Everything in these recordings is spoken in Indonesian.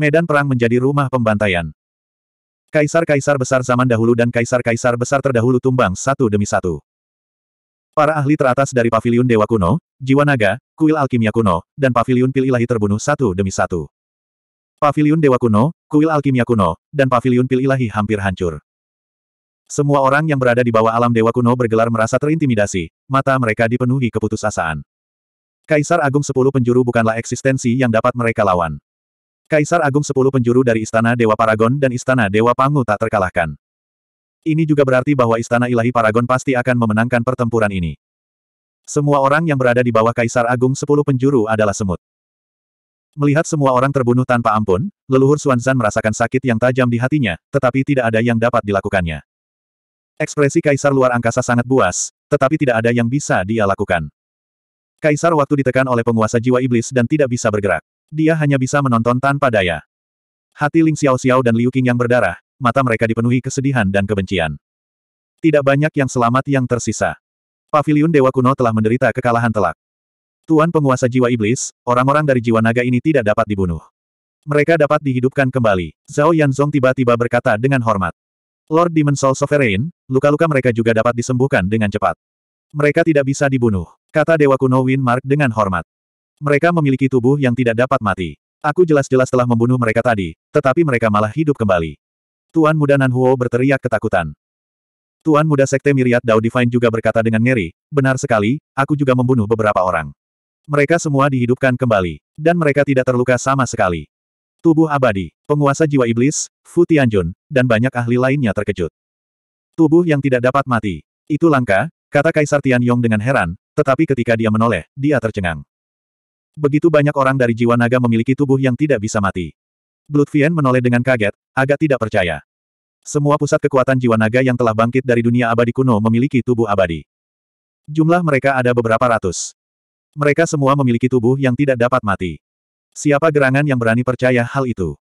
medan perang menjadi rumah pembantaian. Kaisar-kaisar besar zaman dahulu dan kaisar-kaisar besar terdahulu tumbang satu demi satu. Para ahli teratas dari paviliun Dewa Kuno, Jiwa Naga, Kuil Alkimia Kuno, dan paviliun Pil Ilahi terbunuh satu demi satu. Paviliun Dewa Kuno, Kuil Alkimia Kuno, dan paviliun Pil Ilahi hampir hancur. Semua orang yang berada di bawah alam Dewa Kuno bergelar merasa terintimidasi, mata mereka dipenuhi keputusasaan. Kaisar Agung Sepuluh Penjuru bukanlah eksistensi yang dapat mereka lawan. Kaisar Agung Sepuluh Penjuru dari Istana Dewa Paragon dan Istana Dewa Pangu tak terkalahkan. Ini juga berarti bahwa Istana Ilahi Paragon pasti akan memenangkan pertempuran ini. Semua orang yang berada di bawah Kaisar Agung Sepuluh Penjuru adalah semut. Melihat semua orang terbunuh tanpa ampun, leluhur Xuanzan merasakan sakit yang tajam di hatinya, tetapi tidak ada yang dapat dilakukannya. Ekspresi Kaisar luar angkasa sangat buas, tetapi tidak ada yang bisa dia lakukan. Kaisar waktu ditekan oleh penguasa jiwa iblis dan tidak bisa bergerak. Dia hanya bisa menonton tanpa daya. Hati Ling Xiao Xiao dan Liu Qing yang berdarah, mata mereka dipenuhi kesedihan dan kebencian. Tidak banyak yang selamat yang tersisa. Paviliun Dewa Kuno telah menderita kekalahan telak. Tuan penguasa jiwa iblis, orang-orang dari jiwa naga ini tidak dapat dibunuh. Mereka dapat dihidupkan kembali. Zhao Yanzong tiba-tiba berkata dengan hormat. Lord Demon Soul Sovereign, luka-luka mereka juga dapat disembuhkan dengan cepat. Mereka tidak bisa dibunuh, kata Dewa Kuno Win Mark dengan hormat. Mereka memiliki tubuh yang tidak dapat mati. Aku jelas-jelas telah membunuh mereka tadi, tetapi mereka malah hidup kembali. Tuan Muda Nanhuo berteriak ketakutan. Tuan Muda Sekte Miriat Dao Divine juga berkata dengan ngeri, benar sekali, aku juga membunuh beberapa orang. Mereka semua dihidupkan kembali, dan mereka tidak terluka sama sekali. Tubuh abadi, penguasa jiwa iblis, Fu Tianjun, dan banyak ahli lainnya terkejut. Tubuh yang tidak dapat mati. Itu langka, kata Kaisar Tianyong dengan heran, tetapi ketika dia menoleh, dia tercengang. Begitu banyak orang dari jiwa naga memiliki tubuh yang tidak bisa mati. Bloodfiend menoleh dengan kaget, agak tidak percaya. Semua pusat kekuatan jiwa naga yang telah bangkit dari dunia abadi kuno memiliki tubuh abadi. Jumlah mereka ada beberapa ratus. Mereka semua memiliki tubuh yang tidak dapat mati. Siapa gerangan yang berani percaya hal itu?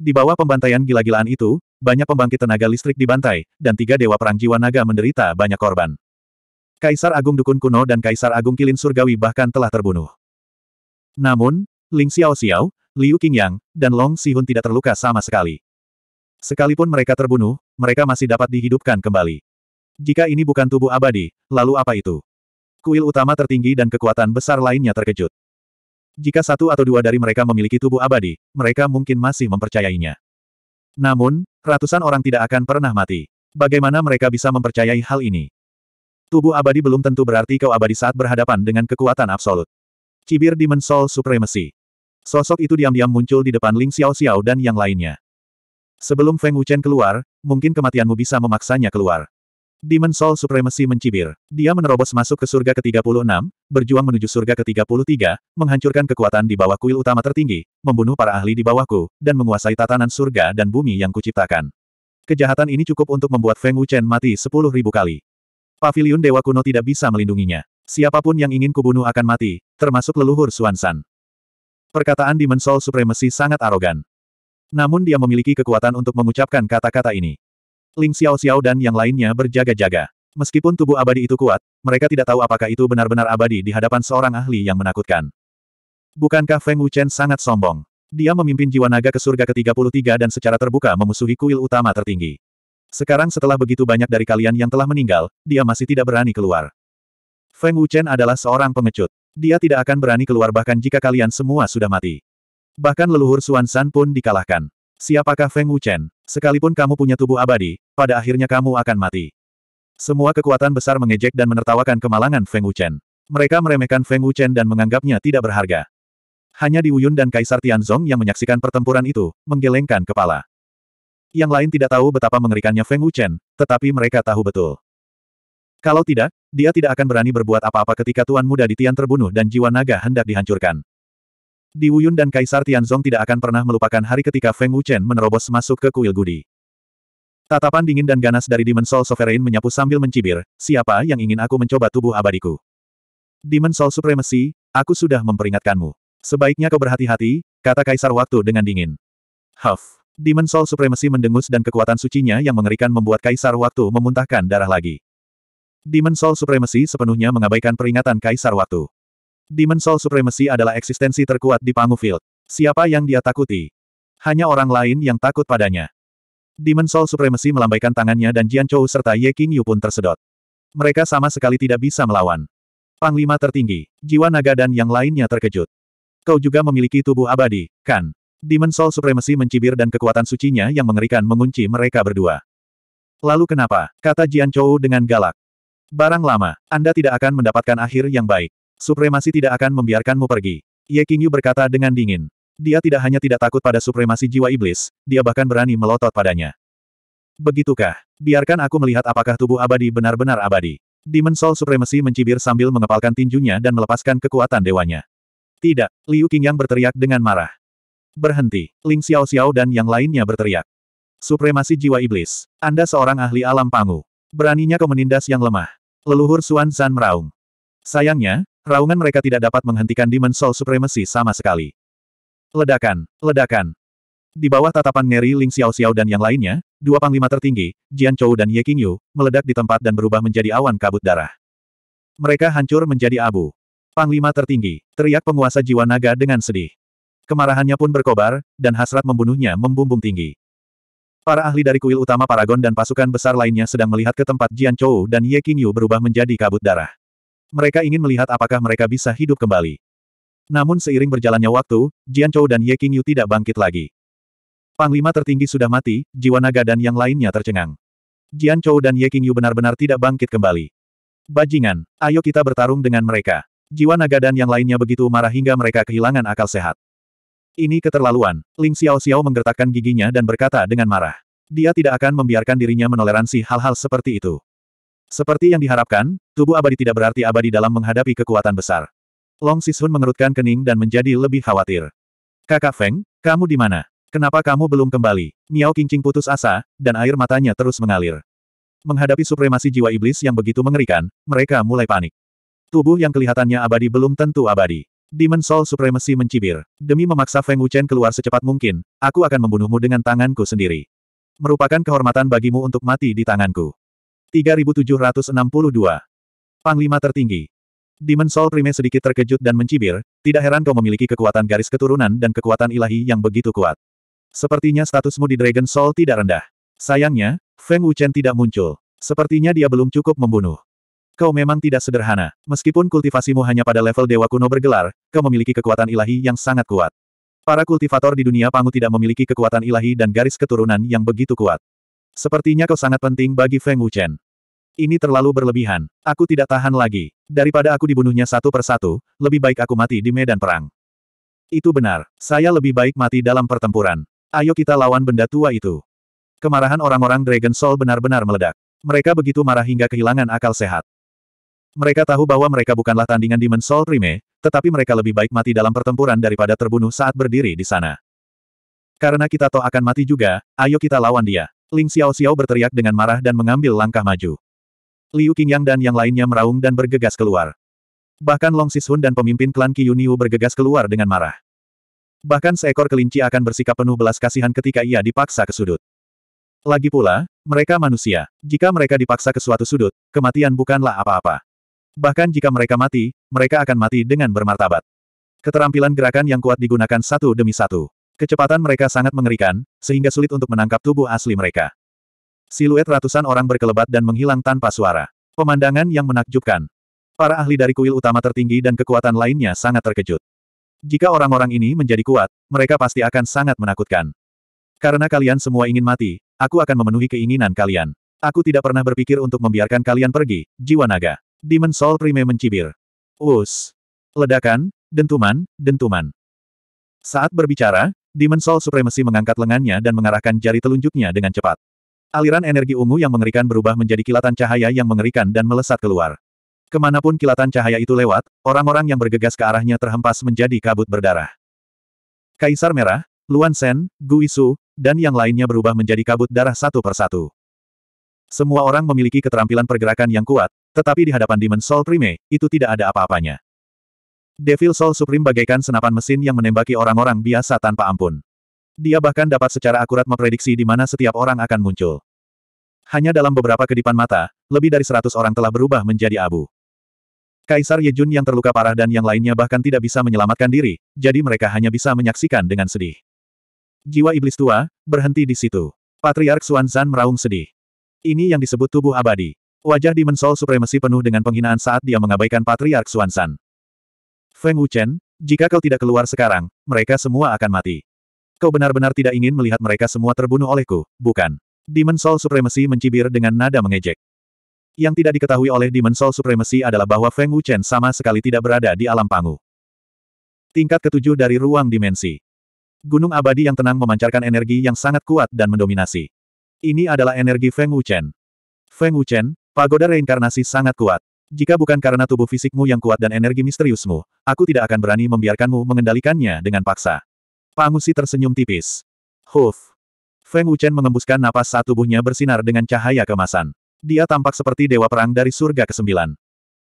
Di bawah pembantaian gila-gilaan itu, banyak pembangkit tenaga listrik dibantai, dan tiga dewa perang jiwa naga menderita banyak korban. Kaisar Agung Dukun Kuno dan Kaisar Agung Kilin Surgawi bahkan telah terbunuh. Namun, Ling Xiao Xiao, Liu Qingyang, dan Long Sihun tidak terluka sama sekali. Sekalipun mereka terbunuh, mereka masih dapat dihidupkan kembali. Jika ini bukan tubuh abadi, lalu apa itu? Kuil utama tertinggi dan kekuatan besar lainnya terkejut. Jika satu atau dua dari mereka memiliki tubuh abadi, mereka mungkin masih mempercayainya. Namun, ratusan orang tidak akan pernah mati. Bagaimana mereka bisa mempercayai hal ini? Tubuh abadi belum tentu berarti kau abadi saat berhadapan dengan kekuatan absolut. Cibir Demon Soul Supremacy. Sosok itu diam-diam muncul di depan Ling Xiao Xiao dan yang lainnya. Sebelum Feng Wuchen keluar, mungkin kematianmu bisa memaksanya keluar. Demon Soul Supremacy mencibir. Dia menerobos masuk ke surga ke-36, berjuang menuju surga ke-33, menghancurkan kekuatan di bawah kuil utama tertinggi, membunuh para ahli di bawahku, dan menguasai tatanan surga dan bumi yang kuciptakan. Kejahatan ini cukup untuk membuat Feng Wuchen mati 10.000 kali. Pavilion Dewa Kuno tidak bisa melindunginya. Siapapun yang ingin kubunuh akan mati, termasuk leluhur Suansan. Perkataan Demon Soul Supremacy sangat arogan. Namun dia memiliki kekuatan untuk mengucapkan kata-kata ini. Ling Xiao-Xiao dan yang lainnya berjaga-jaga. Meskipun tubuh abadi itu kuat, mereka tidak tahu apakah itu benar-benar abadi di hadapan seorang ahli yang menakutkan. Bukankah Feng Wuchen sangat sombong? Dia memimpin jiwa naga ke surga ke-33 dan secara terbuka memusuhi kuil utama tertinggi. Sekarang setelah begitu banyak dari kalian yang telah meninggal, dia masih tidak berani keluar. Feng Wuchen adalah seorang pengecut. Dia tidak akan berani keluar bahkan jika kalian semua sudah mati. Bahkan leluhur Xuan San pun dikalahkan. Siapakah Feng Wuchen? Sekalipun kamu punya tubuh abadi, pada akhirnya kamu akan mati. Semua kekuatan besar mengejek dan menertawakan kemalangan Feng Wuchen. Mereka meremehkan Feng Wuchen dan menganggapnya tidak berharga. Hanya Diuyun dan Kaisar Tianzong yang menyaksikan pertempuran itu, menggelengkan kepala. Yang lain tidak tahu betapa mengerikannya Feng Wuchen, tetapi mereka tahu betul. Kalau tidak, dia tidak akan berani berbuat apa-apa ketika Tuan Muda di Tian terbunuh dan jiwa naga hendak dihancurkan. Di Wuyun dan Kaisar Tianzong tidak akan pernah melupakan hari ketika Feng Wuchen menerobos masuk ke kuil Gudi. Tatapan dingin dan ganas dari Demon Soul Sovereign menyapu sambil mencibir, siapa yang ingin aku mencoba tubuh abadiku? Demon Soul Supremacy, aku sudah memperingatkanmu. Sebaiknya kau berhati-hati, kata Kaisar Waktu dengan dingin. Huff. Demon Soul Supremacy mendengus dan kekuatan sucinya yang mengerikan membuat Kaisar Waktu memuntahkan darah lagi. Demon Soul Supremacy sepenuhnya mengabaikan peringatan Kaisar Waktu. Demon Soul Supremacy adalah eksistensi terkuat di Pangufield. Siapa yang dia takuti? Hanya orang lain yang takut padanya. Demon Soul Supremacy melambaikan tangannya dan Jian Chou serta Ye King Yu pun tersedot. Mereka sama sekali tidak bisa melawan. Panglima tertinggi, jiwa naga dan yang lainnya terkejut. Kau juga memiliki tubuh abadi, kan? Demon Soul Supremacy mencibir dan kekuatan sucinya yang mengerikan mengunci mereka berdua. Lalu kenapa? Kata Jian Chou dengan galak. Barang lama, Anda tidak akan mendapatkan akhir yang baik. Supremasi tidak akan membiarkanmu pergi. Ye Qingyu berkata dengan dingin. Dia tidak hanya tidak takut pada supremasi jiwa iblis, dia bahkan berani melotot padanya. Begitukah? Biarkan aku melihat apakah tubuh abadi benar-benar abadi. Demon Soul Supremasi mencibir sambil mengepalkan tinjunya dan melepaskan kekuatan dewanya. Tidak, Liu Qingyang berteriak dengan marah. Berhenti, Ling Xiao Xiao dan yang lainnya berteriak. Supremasi jiwa iblis, Anda seorang ahli alam pangu. Beraninya kau menindas yang lemah. Leluhur Xuan Zan meraung. Sayangnya, raungan mereka tidak dapat menghentikan Demon Soul Supremacy sama sekali. Ledakan, ledakan. Di bawah tatapan Ngeri Ling Xiao Xiao dan yang lainnya, dua panglima tertinggi, Jian Chou dan Ye Qingyu, meledak di tempat dan berubah menjadi awan kabut darah. Mereka hancur menjadi abu. Panglima tertinggi, teriak penguasa jiwa naga dengan sedih. Kemarahannya pun berkobar, dan hasrat membunuhnya membumbung tinggi. Para ahli dari kuil utama Paragon dan pasukan besar lainnya sedang melihat ke tempat Jian Chou dan Ye Qingyu berubah menjadi kabut darah. Mereka ingin melihat apakah mereka bisa hidup kembali. Namun seiring berjalannya waktu, Jian Chou dan Ye Qingyu tidak bangkit lagi. Panglima tertinggi sudah mati, jiwa naga dan yang lainnya tercengang. Jian Chou dan Ye Qingyu benar-benar tidak bangkit kembali. Bajingan, ayo kita bertarung dengan mereka. Jiwa naga dan yang lainnya begitu marah hingga mereka kehilangan akal sehat. Ini keterlaluan. Ling Xiao Xiao menggertakkan giginya dan berkata dengan marah. Dia tidak akan membiarkan dirinya menoleransi hal-hal seperti itu. Seperti yang diharapkan, tubuh abadi tidak berarti abadi dalam menghadapi kekuatan besar. Long Sishun mengerutkan kening dan menjadi lebih khawatir. Kakak Feng, kamu di mana? Kenapa kamu belum kembali? Miao Qingqing putus asa, dan air matanya terus mengalir. Menghadapi supremasi jiwa iblis yang begitu mengerikan, mereka mulai panik. Tubuh yang kelihatannya abadi belum tentu abadi. Demon Soul Supremacy mencibir. Demi memaksa Feng Wuchen keluar secepat mungkin, aku akan membunuhmu dengan tanganku sendiri. Merupakan kehormatan bagimu untuk mati di tanganku. 3762. Panglima tertinggi. Demon Soul Prime sedikit terkejut dan mencibir, tidak heran kau memiliki kekuatan garis keturunan dan kekuatan ilahi yang begitu kuat. Sepertinya statusmu di Dragon Soul tidak rendah. Sayangnya, Feng Wuchen tidak muncul. Sepertinya dia belum cukup membunuh. Kau memang tidak sederhana. Meskipun kultivasimu hanya pada level dewa kuno bergelar, kau memiliki kekuatan ilahi yang sangat kuat. Para kultivator di dunia Pangu tidak memiliki kekuatan ilahi dan garis keturunan yang begitu kuat. Sepertinya kau sangat penting bagi Feng Wuchen. Ini terlalu berlebihan. Aku tidak tahan lagi. Daripada aku dibunuhnya satu persatu, lebih baik aku mati di medan perang. Itu benar. Saya lebih baik mati dalam pertempuran. Ayo kita lawan benda tua itu. Kemarahan orang-orang Dragon Soul benar-benar meledak. Mereka begitu marah hingga kehilangan akal sehat. Mereka tahu bahwa mereka bukanlah tandingan Demon Soul Prime, tetapi mereka lebih baik mati dalam pertempuran daripada terbunuh saat berdiri di sana. Karena kita toh akan mati juga, ayo kita lawan dia. Ling Xiao Xiao berteriak dengan marah dan mengambil langkah maju. Liu Qingyang dan yang lainnya meraung dan bergegas keluar. Bahkan Long Sishun dan pemimpin klan Qiyuniu bergegas keluar dengan marah. Bahkan seekor kelinci akan bersikap penuh belas kasihan ketika ia dipaksa ke sudut. Lagi pula, mereka manusia. Jika mereka dipaksa ke suatu sudut, kematian bukanlah apa-apa. Bahkan jika mereka mati, mereka akan mati dengan bermartabat. Keterampilan gerakan yang kuat digunakan satu demi satu. Kecepatan mereka sangat mengerikan, sehingga sulit untuk menangkap tubuh asli mereka. Siluet ratusan orang berkelebat dan menghilang tanpa suara. Pemandangan yang menakjubkan. Para ahli dari kuil utama tertinggi dan kekuatan lainnya sangat terkejut. Jika orang-orang ini menjadi kuat, mereka pasti akan sangat menakutkan. Karena kalian semua ingin mati, aku akan memenuhi keinginan kalian. Aku tidak pernah berpikir untuk membiarkan kalian pergi, jiwa naga. Demon Soul Prime mencibir. Us. Ledakan, dentuman, dentuman. Saat berbicara, Demon Soul Supremacy mengangkat lengannya dan mengarahkan jari telunjuknya dengan cepat. Aliran energi ungu yang mengerikan berubah menjadi kilatan cahaya yang mengerikan dan melesat keluar. Kemanapun kilatan cahaya itu lewat, orang-orang yang bergegas ke arahnya terhempas menjadi kabut berdarah. Kaisar Merah, Luan Sen, Guisu, dan yang lainnya berubah menjadi kabut darah satu persatu. Semua orang memiliki keterampilan pergerakan yang kuat, tetapi di hadapan Demon Soul Prime, itu tidak ada apa-apanya. Devil Soul Supreme bagaikan senapan mesin yang menembaki orang-orang biasa tanpa ampun. Dia bahkan dapat secara akurat memprediksi di mana setiap orang akan muncul. Hanya dalam beberapa kedipan mata, lebih dari seratus orang telah berubah menjadi abu. Kaisar Yejun yang terluka parah dan yang lainnya bahkan tidak bisa menyelamatkan diri, jadi mereka hanya bisa menyaksikan dengan sedih. Jiwa iblis tua, berhenti di situ. Patriark Xuanzan meraung sedih. Ini yang disebut tubuh abadi. Wajah Demon Soul Supremacy penuh dengan penghinaan saat dia mengabaikan Patriark Suansan. Feng Wuchen, jika kau tidak keluar sekarang, mereka semua akan mati. Kau benar-benar tidak ingin melihat mereka semua terbunuh olehku, bukan? Demon Soul Supremacy mencibir dengan nada mengejek. Yang tidak diketahui oleh Demon Soul Supremacy adalah bahwa Feng Wuchen sama sekali tidak berada di alam pangu. Tingkat ketujuh dari ruang dimensi. Gunung abadi yang tenang memancarkan energi yang sangat kuat dan mendominasi. Ini adalah energi Feng Wuchen. Feng Wuchen, Pagoda reinkarnasi sangat kuat. Jika bukan karena tubuh fisikmu yang kuat dan energi misteriusmu, aku tidak akan berani membiarkanmu mengendalikannya dengan paksa. Pangusi tersenyum tipis. Huf. Feng Wuchen mengembuskan napas saat tubuhnya bersinar dengan cahaya kemasan. Dia tampak seperti dewa perang dari surga ke-9.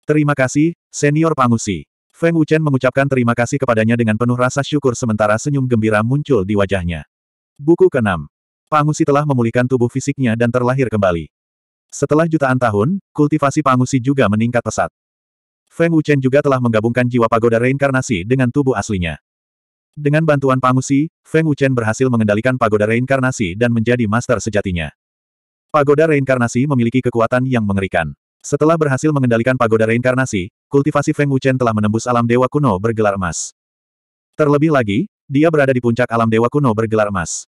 Terima kasih, senior Pangusi. Feng Wuchen mengucapkan terima kasih kepadanya dengan penuh rasa syukur sementara senyum gembira muncul di wajahnya. Buku ke-6. Pangusi telah memulihkan tubuh fisiknya dan terlahir kembali. Setelah jutaan tahun, kultivasi Pangusi juga meningkat pesat. Feng Wuchen juga telah menggabungkan jiwa pagoda reinkarnasi dengan tubuh aslinya. Dengan bantuan Pangusi, Feng Wuchen berhasil mengendalikan pagoda reinkarnasi dan menjadi master sejatinya. Pagoda reinkarnasi memiliki kekuatan yang mengerikan. Setelah berhasil mengendalikan pagoda reinkarnasi, kultivasi Feng Wuchen telah menembus alam dewa kuno bergelar emas. Terlebih lagi, dia berada di puncak alam dewa kuno bergelar emas.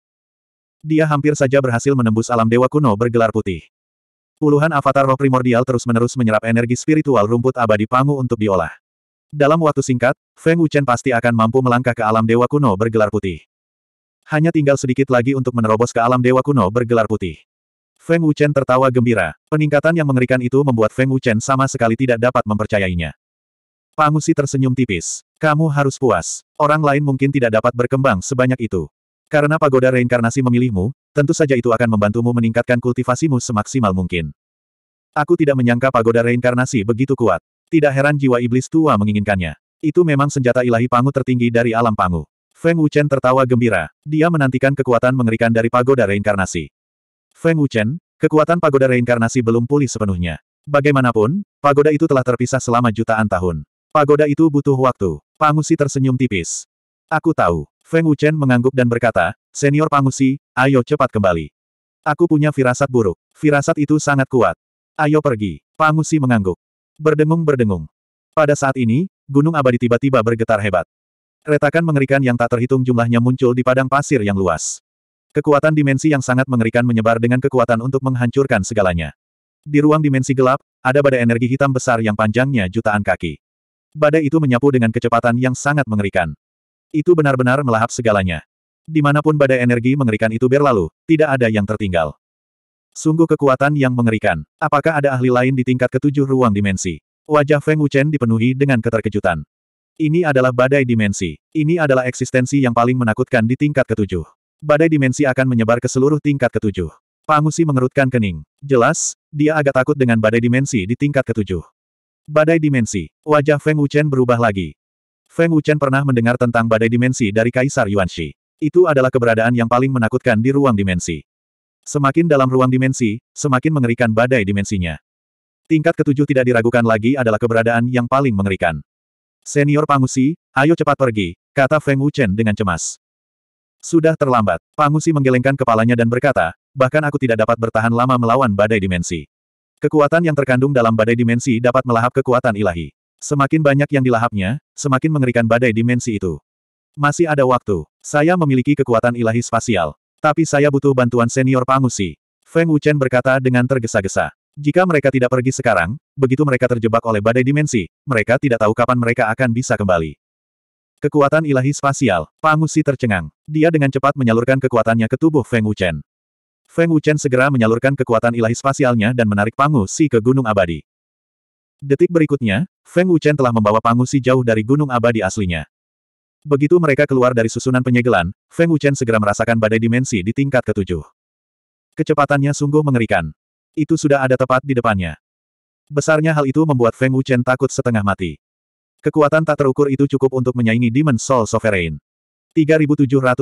Dia hampir saja berhasil menembus alam dewa kuno bergelar putih. Puluhan avatar roh primordial terus-menerus menyerap energi spiritual rumput abadi Pangu untuk diolah. Dalam waktu singkat, Feng Wuchen pasti akan mampu melangkah ke alam dewa kuno bergelar putih. Hanya tinggal sedikit lagi untuk menerobos ke alam dewa kuno bergelar putih. Feng Wuchen tertawa gembira. Peningkatan yang mengerikan itu membuat Feng Wuchen sama sekali tidak dapat mempercayainya. Pangusi tersenyum tipis. Kamu harus puas. Orang lain mungkin tidak dapat berkembang sebanyak itu. Karena pagoda reinkarnasi memilihmu, Tentu saja itu akan membantumu meningkatkan kultivasimu semaksimal mungkin. Aku tidak menyangka pagoda reinkarnasi begitu kuat. Tidak heran jiwa iblis tua menginginkannya. Itu memang senjata ilahi Pangu tertinggi dari alam Pangu. Feng Wuchen tertawa gembira. Dia menantikan kekuatan mengerikan dari pagoda reinkarnasi. Feng Wuchen, kekuatan pagoda reinkarnasi belum pulih sepenuhnya. Bagaimanapun, pagoda itu telah terpisah selama jutaan tahun. Pagoda itu butuh waktu. Pangusi tersenyum tipis. Aku tahu. Feng Wuchen mengangguk dan berkata, Senior Pangusi, ayo cepat kembali. Aku punya firasat buruk. Firasat itu sangat kuat. Ayo pergi. Pangusi mengangguk. Berdengung-berdengung. Pada saat ini, Gunung Abadi tiba-tiba bergetar hebat. Retakan mengerikan yang tak terhitung jumlahnya muncul di padang pasir yang luas. Kekuatan dimensi yang sangat mengerikan menyebar dengan kekuatan untuk menghancurkan segalanya. Di ruang dimensi gelap, ada badai energi hitam besar yang panjangnya jutaan kaki. Badai itu menyapu dengan kecepatan yang sangat mengerikan. Itu benar-benar melahap segalanya. Dimanapun badai energi mengerikan itu berlalu, tidak ada yang tertinggal. Sungguh kekuatan yang mengerikan. Apakah ada ahli lain di tingkat ketujuh ruang dimensi? Wajah Feng Wuchen dipenuhi dengan keterkejutan. Ini adalah badai dimensi. Ini adalah eksistensi yang paling menakutkan di tingkat ketujuh. Badai dimensi akan menyebar ke seluruh tingkat ketujuh. Pangusi mengerutkan kening. Jelas, dia agak takut dengan badai dimensi di tingkat ketujuh. Badai dimensi. Wajah Feng Wuchen berubah lagi. Feng Wuchen pernah mendengar tentang badai dimensi dari Kaisar Yuan Shi. Itu adalah keberadaan yang paling menakutkan di ruang dimensi. Semakin dalam ruang dimensi, semakin mengerikan badai dimensinya. Tingkat ketujuh tidak diragukan lagi adalah keberadaan yang paling mengerikan. Senior Pangusi, ayo cepat pergi, kata Feng Wuchen dengan cemas. Sudah terlambat, Pangusi menggelengkan kepalanya dan berkata, bahkan aku tidak dapat bertahan lama melawan badai dimensi. Kekuatan yang terkandung dalam badai dimensi dapat melahap kekuatan ilahi. Semakin banyak yang dilahapnya, semakin mengerikan badai dimensi itu. Masih ada waktu. Saya memiliki kekuatan ilahi spasial. Tapi saya butuh bantuan senior Pangusi. Feng Wuchen berkata dengan tergesa-gesa. Jika mereka tidak pergi sekarang, begitu mereka terjebak oleh badai dimensi, mereka tidak tahu kapan mereka akan bisa kembali. Kekuatan ilahi spasial, Pangusi tercengang. Dia dengan cepat menyalurkan kekuatannya ke tubuh Feng Wuchen. Feng Wuchen segera menyalurkan kekuatan ilahi spasialnya dan menarik Pangusi ke Gunung Abadi. Detik berikutnya, Feng Wuchen telah membawa Pangu Si jauh dari gunung abadi aslinya. Begitu mereka keluar dari susunan penyegelan, Feng Wuchen segera merasakan badai dimensi di tingkat ketujuh. Kecepatannya sungguh mengerikan. Itu sudah ada tepat di depannya. Besarnya hal itu membuat Feng Wuchen takut setengah mati. Kekuatan tak terukur itu cukup untuk menyaingi Demon Soul Sovereign. 3763.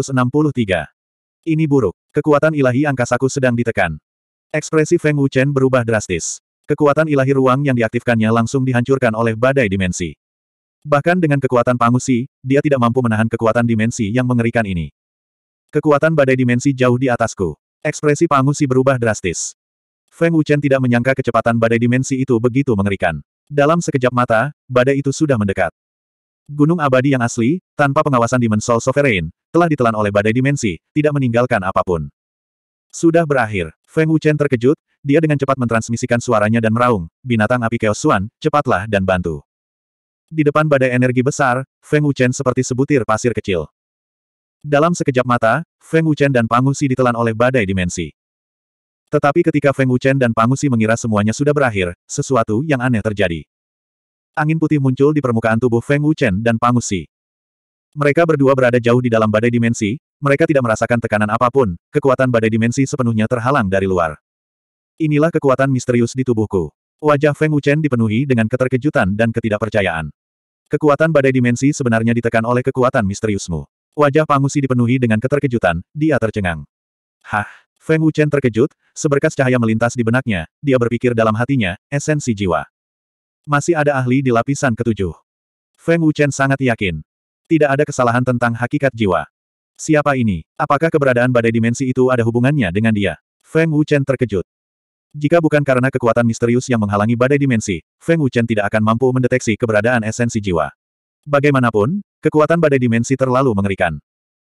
Ini buruk. Kekuatan ilahi angkasaku sedang ditekan. Ekspresi Feng Wuchen berubah drastis. Kekuatan ilahi ruang yang diaktifkannya langsung dihancurkan oleh badai dimensi. Bahkan dengan kekuatan pangusi, dia tidak mampu menahan kekuatan dimensi yang mengerikan ini. Kekuatan badai dimensi jauh di atasku. Ekspresi pangusi berubah drastis. Feng Wuchen tidak menyangka kecepatan badai dimensi itu begitu mengerikan. Dalam sekejap mata, badai itu sudah mendekat. Gunung abadi yang asli, tanpa pengawasan Dimensol Sovereign, telah ditelan oleh badai dimensi, tidak meninggalkan apapun. Sudah berakhir. Feng Wuchen terkejut, dia dengan cepat mentransmisikan suaranya dan meraung, binatang api Chaos cepatlah dan bantu. Di depan badai energi besar, Feng Wuchen seperti sebutir pasir kecil. Dalam sekejap mata, Feng Wuchen dan Pangusi ditelan oleh badai dimensi. Tetapi ketika Feng Wuchen dan Pangusi mengira semuanya sudah berakhir, sesuatu yang aneh terjadi. Angin putih muncul di permukaan tubuh Feng Wuchen dan Pangusi. Mereka berdua berada jauh di dalam badai dimensi, mereka tidak merasakan tekanan apapun, kekuatan badai dimensi sepenuhnya terhalang dari luar. Inilah kekuatan misterius di tubuhku. Wajah Feng Wuchen dipenuhi dengan keterkejutan dan ketidakpercayaan. Kekuatan badai dimensi sebenarnya ditekan oleh kekuatan misteriusmu. Wajah Pangusi dipenuhi dengan keterkejutan, dia tercengang. Hah, Feng Wuchen terkejut, seberkas cahaya melintas di benaknya, dia berpikir dalam hatinya, esensi jiwa. Masih ada ahli di lapisan ketujuh. Feng Wuchen sangat yakin. Tidak ada kesalahan tentang hakikat jiwa. Siapa ini? Apakah keberadaan badai dimensi itu ada hubungannya dengan dia? Feng Wuchen terkejut. Jika bukan karena kekuatan misterius yang menghalangi badai dimensi, Feng Wuchen tidak akan mampu mendeteksi keberadaan esensi jiwa. Bagaimanapun, kekuatan badai dimensi terlalu mengerikan.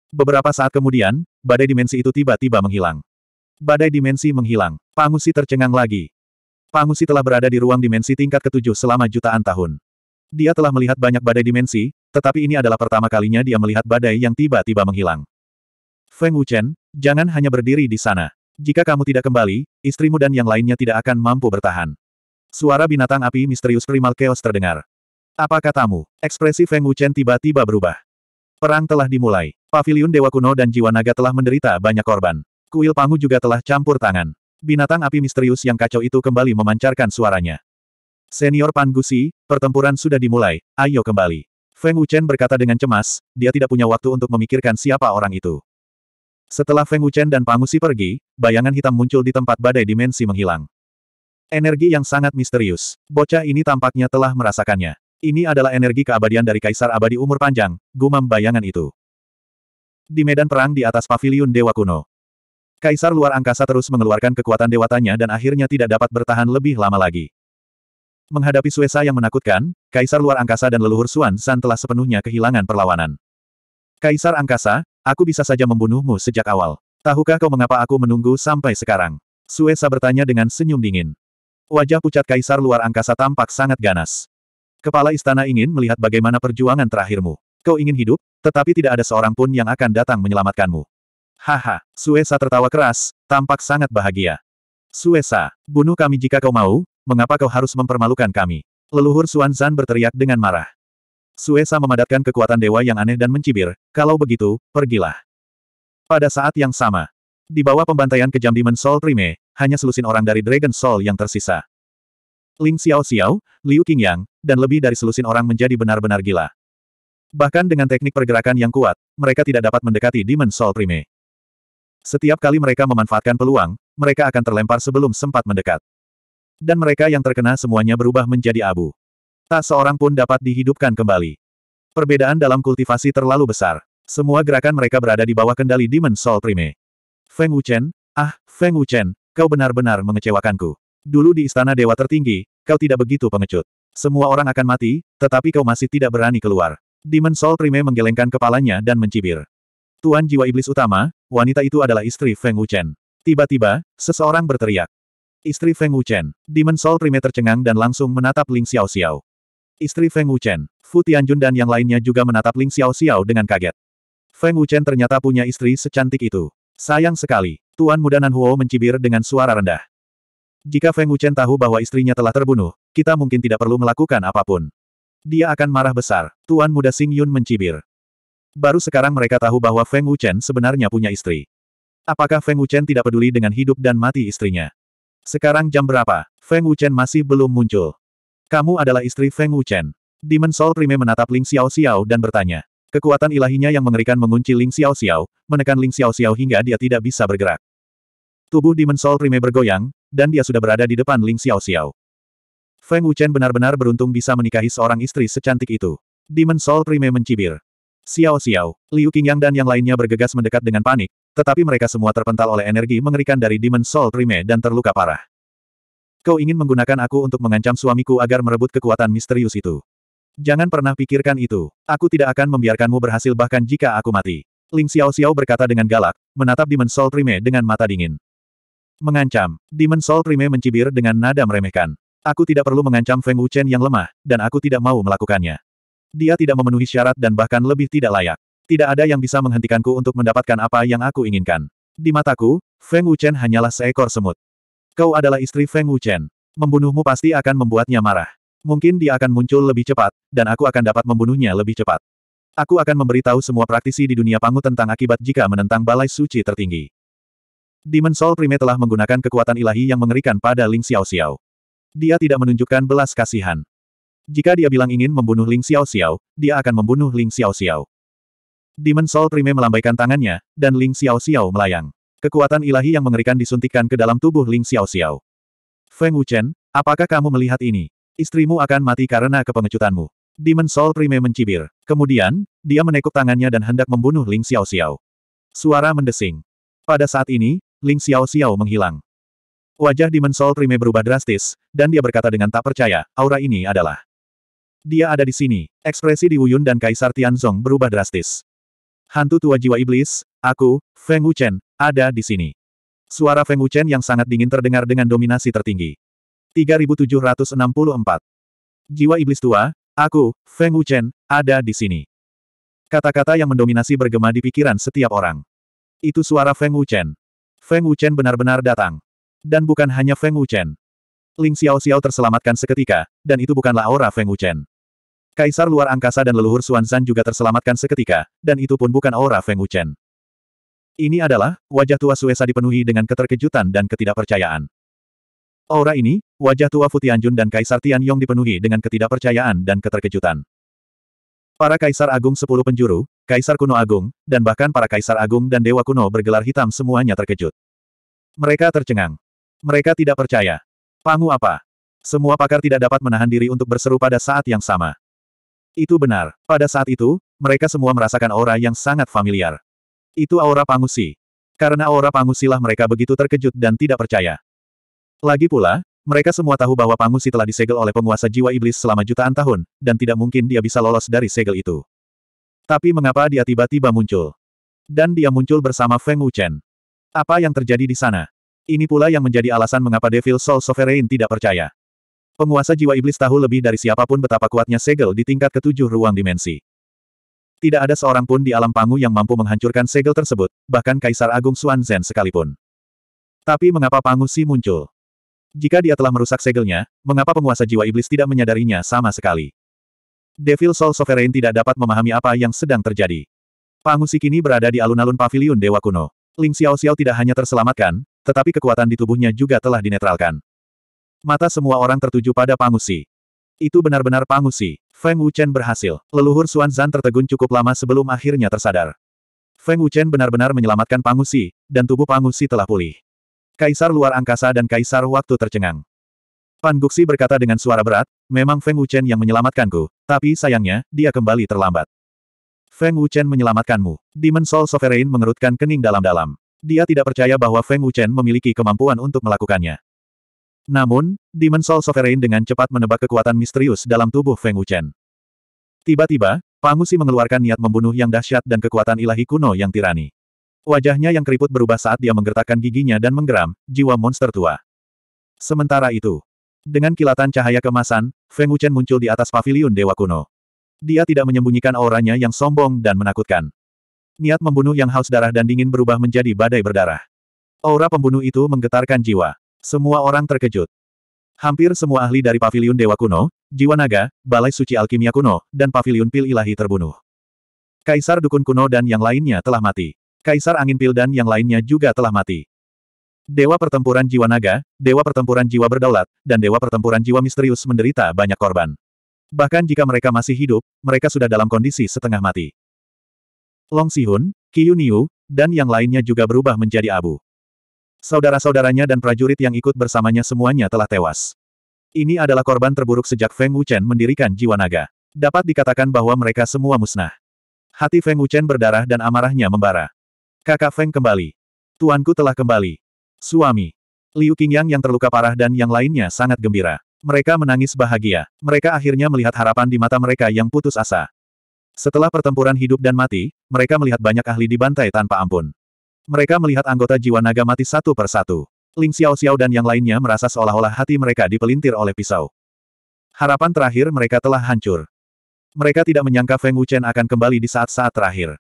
Beberapa saat kemudian, badai dimensi itu tiba-tiba menghilang. Badai dimensi menghilang. Pangusi tercengang lagi. Pangusi telah berada di ruang dimensi tingkat ketujuh selama jutaan tahun. Dia telah melihat banyak badai dimensi, tetapi ini adalah pertama kalinya dia melihat badai yang tiba-tiba menghilang. Feng Wuchen, jangan hanya berdiri di sana. Jika kamu tidak kembali, istrimu dan yang lainnya tidak akan mampu bertahan. Suara binatang api misterius primal chaos terdengar. Apa katamu? Ekspresi Feng Wuchen tiba-tiba berubah. Perang telah dimulai. Paviliun Dewa Kuno dan Jiwa Naga telah menderita banyak korban. Kuil Pangu juga telah campur tangan. Binatang api misterius yang kacau itu kembali memancarkan suaranya. Senior Pan Gusi, pertempuran sudah dimulai, ayo kembali. Feng Wuchen berkata dengan cemas, dia tidak punya waktu untuk memikirkan siapa orang itu. Setelah Feng Wuchen dan Pangusi pergi, bayangan hitam muncul di tempat badai dimensi menghilang. Energi yang sangat misterius. Bocah ini tampaknya telah merasakannya. Ini adalah energi keabadian dari Kaisar Abadi Umur Panjang, gumam bayangan itu. Di medan perang di atas paviliun Dewa Kuno, Kaisar luar angkasa terus mengeluarkan kekuatan dewatanya dan akhirnya tidak dapat bertahan lebih lama lagi. Menghadapi Suesa yang menakutkan, Kaisar luar angkasa dan leluhur Suan San telah sepenuhnya kehilangan perlawanan. Kaisar angkasa, aku bisa saja membunuhmu sejak awal. Tahukah kau mengapa aku menunggu sampai sekarang? Suesa bertanya dengan senyum dingin. Wajah pucat Kaisar luar angkasa tampak sangat ganas. Kepala istana ingin melihat bagaimana perjuangan terakhirmu. Kau ingin hidup, tetapi tidak ada seorang pun yang akan datang menyelamatkanmu. Haha, Suesa tertawa keras, tampak sangat bahagia. Suesa, bunuh kami jika kau mau, mengapa kau harus mempermalukan kami? Leluhur Xuan Zan berteriak dengan marah. Suesa memadatkan kekuatan dewa yang aneh dan mencibir, kalau begitu, pergilah. Pada saat yang sama, di bawah pembantaian kejam Demon Soul Prime, hanya selusin orang dari Dragon Soul yang tersisa. Ling Xiao Xiao, Liu Qingyang, dan lebih dari selusin orang menjadi benar-benar gila. Bahkan dengan teknik pergerakan yang kuat, mereka tidak dapat mendekati Demon Soul Prime. Setiap kali mereka memanfaatkan peluang, mereka akan terlempar sebelum sempat mendekat. Dan mereka yang terkena semuanya berubah menjadi abu. Tak seorang pun dapat dihidupkan kembali. Perbedaan dalam kultivasi terlalu besar. Semua gerakan mereka berada di bawah kendali Demon Soul Prime. Feng Wuchen, ah, Feng Wuchen, kau benar-benar mengecewakanku. Dulu di istana dewa tertinggi, kau tidak begitu pengecut. Semua orang akan mati, tetapi kau masih tidak berani keluar. Demon Soul Prime menggelengkan kepalanya dan mencibir. Tuan jiwa iblis utama, wanita itu adalah istri Feng Wuchen. Tiba-tiba, seseorang berteriak. Istri Feng Wuchen. Demon Soul Trime tercengang dan langsung menatap Ling Xiao Xiao. Istri Feng Wuchen, Fu Tianjun dan yang lainnya juga menatap Ling Xiao Xiao dengan kaget. Feng Wuchen ternyata punya istri secantik itu. Sayang sekali, Tuan Muda Nan Huo mencibir dengan suara rendah. Jika Feng Wuchen tahu bahwa istrinya telah terbunuh, kita mungkin tidak perlu melakukan apapun. Dia akan marah besar, Tuan Muda Xing Yun mencibir. Baru sekarang mereka tahu bahwa Feng Wuchen sebenarnya punya istri. Apakah Feng Wuchen tidak peduli dengan hidup dan mati istrinya? Sekarang jam berapa? Feng Wuchen masih belum muncul. Kamu adalah istri Feng Wuchen. Demon Soul Prime menatap Ling Xiao Xiao dan bertanya. Kekuatan ilahinya yang mengerikan mengunci Ling Xiao Xiao, menekan Ling Xiao Xiao hingga dia tidak bisa bergerak. Tubuh Demon Soul Prime bergoyang, dan dia sudah berada di depan Ling Xiao Xiao. Feng Wuchen benar-benar beruntung bisa menikahi seorang istri secantik itu. Demon Soul Prime mencibir. Xiao Xiao, Liu Qingyang dan yang lainnya bergegas mendekat dengan panik, tetapi mereka semua terpental oleh energi mengerikan dari Demon Soul Prime dan terluka parah. Kau ingin menggunakan aku untuk mengancam suamiku agar merebut kekuatan misterius itu. Jangan pernah pikirkan itu. Aku tidak akan membiarkanmu berhasil bahkan jika aku mati. Ling Xiao Xiao berkata dengan galak, menatap Demon Soul Prime dengan mata dingin. Mengancam. Demon Soul Prime mencibir dengan nada meremehkan. Aku tidak perlu mengancam Feng Wuchen yang lemah, dan aku tidak mau melakukannya. Dia tidak memenuhi syarat dan bahkan lebih tidak layak. Tidak ada yang bisa menghentikanku untuk mendapatkan apa yang aku inginkan. Di mataku, Feng Wuchen hanyalah seekor semut. Kau adalah istri Feng Wuchen. Membunuhmu pasti akan membuatnya marah. Mungkin dia akan muncul lebih cepat, dan aku akan dapat membunuhnya lebih cepat. Aku akan memberitahu semua praktisi di dunia Pangu tentang akibat jika menentang balai suci tertinggi. Demon Soul Prime telah menggunakan kekuatan ilahi yang mengerikan pada Ling Xiao Xiao. Dia tidak menunjukkan belas kasihan. Jika dia bilang ingin membunuh Ling Xiao Xiao, dia akan membunuh Ling Xiao Xiao. Demon Soul Prime melambaikan tangannya, dan Ling Xiao Xiao melayang. Kekuatan ilahi yang mengerikan disuntikkan ke dalam tubuh Ling Xiao Xiao. Feng Wuchen, apakah kamu melihat ini? Istrimu akan mati karena kepengecutanmu. Demon Soul Prime mencibir. Kemudian, dia menekuk tangannya dan hendak membunuh Ling Xiao Xiao. Suara mendesing. Pada saat ini, Ling Xiao Xiao menghilang. Wajah Demon Soul Prime berubah drastis, dan dia berkata dengan tak percaya, aura ini adalah dia ada di sini. Ekspresi di Wuyun dan Kaisar Tianzong berubah drastis. Hantu tua jiwa iblis, aku, Feng Wuchen, ada di sini. Suara Feng Wuchen yang sangat dingin terdengar dengan dominasi tertinggi. 3764. Jiwa iblis tua, aku, Feng Wuchen, ada di sini. Kata-kata yang mendominasi bergema di pikiran setiap orang. Itu suara Feng Wuchen. Feng Wuchen benar-benar datang. Dan bukan hanya Feng Wuchen. Ling Xiao Xiao terselamatkan seketika, dan itu bukanlah aura Feng Wuchen. Kaisar luar angkasa dan leluhur Xuanzan juga terselamatkan seketika, dan itu pun bukan aura Feng Wuchen. Ini adalah, wajah tua Suesa dipenuhi dengan keterkejutan dan ketidakpercayaan. Aura ini, wajah tua Futianjun dan Kaisar Tianyong dipenuhi dengan ketidakpercayaan dan keterkejutan. Para Kaisar Agung Sepuluh Penjuru, Kaisar Kuno Agung, dan bahkan para Kaisar Agung dan Dewa Kuno bergelar hitam semuanya terkejut. Mereka tercengang. Mereka tidak percaya. Pangu apa? Semua pakar tidak dapat menahan diri untuk berseru pada saat yang sama. Itu benar. Pada saat itu, mereka semua merasakan aura yang sangat familiar. Itu aura Pangusi. Karena aura Pangusilah mereka begitu terkejut dan tidak percaya. Lagi pula, mereka semua tahu bahwa Pangusi telah disegel oleh penguasa jiwa iblis selama jutaan tahun, dan tidak mungkin dia bisa lolos dari segel itu. Tapi mengapa dia tiba-tiba muncul? Dan dia muncul bersama Feng Wuchen. Apa yang terjadi di sana? Ini pula yang menjadi alasan mengapa Devil Soul Sovereign tidak percaya. Penguasa jiwa iblis tahu lebih dari siapapun betapa kuatnya segel di tingkat ketujuh ruang dimensi. Tidak ada seorang pun di alam pangu yang mampu menghancurkan segel tersebut, bahkan Kaisar Agung Xuan Zhen sekalipun. Tapi mengapa pangu si muncul? Jika dia telah merusak segelnya, mengapa penguasa jiwa iblis tidak menyadarinya sama sekali? Devil Soul Sovereign tidak dapat memahami apa yang sedang terjadi. Si kini berada di alun-alun paviliun Dewa Kuno. Ling Xiao Xiao tidak hanya terselamatkan, tetapi kekuatan di tubuhnya juga telah dinetralkan. Mata semua orang tertuju pada Pangusi. Itu benar-benar Pangusi. Feng Wuchen berhasil. Leluhur Xuan Zan tertegun cukup lama sebelum akhirnya tersadar. Feng Wuchen benar-benar menyelamatkan Pangusi, dan tubuh Pangusi telah pulih. Kaisar luar angkasa dan kaisar waktu tercengang. Pan Guxi berkata dengan suara berat, memang Feng Wuchen yang menyelamatkanku, tapi sayangnya, dia kembali terlambat. Feng Wuchen menyelamatkanmu. Demon Soul Sovereign mengerutkan kening dalam-dalam. Dia tidak percaya bahwa Feng Wuchen memiliki kemampuan untuk melakukannya. Namun, Demon Soul Sovereign dengan cepat menebak kekuatan misterius dalam tubuh Feng Wuchen. Tiba-tiba, Pangusi mengeluarkan niat membunuh yang dahsyat dan kekuatan ilahi kuno yang tirani. Wajahnya yang keriput berubah saat dia menggertakkan giginya dan menggeram, jiwa monster tua. Sementara itu, dengan kilatan cahaya kemasan, Feng Wuchen muncul di atas pavilion Dewa Kuno. Dia tidak menyembunyikan auranya yang sombong dan menakutkan. Niat membunuh yang haus darah dan dingin berubah menjadi badai berdarah. Aura pembunuh itu menggetarkan jiwa. Semua orang terkejut. Hampir semua ahli dari Paviliun Dewa Kuno, Jiwa Naga, Balai Suci Alkimia Kuno, dan Paviliun Pil Ilahi terbunuh. Kaisar Dukun Kuno dan yang lainnya telah mati. Kaisar Angin Pil dan yang lainnya juga telah mati. Dewa Pertempuran Jiwa Naga, Dewa Pertempuran Jiwa Berdaulat, dan Dewa Pertempuran Jiwa Misterius menderita banyak korban. Bahkan jika mereka masih hidup, mereka sudah dalam kondisi setengah mati. Long Sihun, Qiu Niu, dan yang lainnya juga berubah menjadi abu. Saudara-saudaranya dan prajurit yang ikut bersamanya semuanya telah tewas. Ini adalah korban terburuk sejak Feng Wuchen mendirikan jiwa naga. Dapat dikatakan bahwa mereka semua musnah. Hati Feng Wuchen berdarah dan amarahnya membara. Kakak Feng kembali. Tuanku telah kembali. Suami. Liu Qingyang yang terluka parah dan yang lainnya sangat gembira. Mereka menangis bahagia. Mereka akhirnya melihat harapan di mata mereka yang putus asa. Setelah pertempuran hidup dan mati, mereka melihat banyak ahli dibantai tanpa ampun. Mereka melihat anggota jiwa naga mati satu per satu. Ling Xiao Xiao dan yang lainnya merasa seolah-olah hati mereka dipelintir oleh pisau. Harapan terakhir mereka telah hancur. Mereka tidak menyangka Feng Wuchen akan kembali di saat-saat terakhir.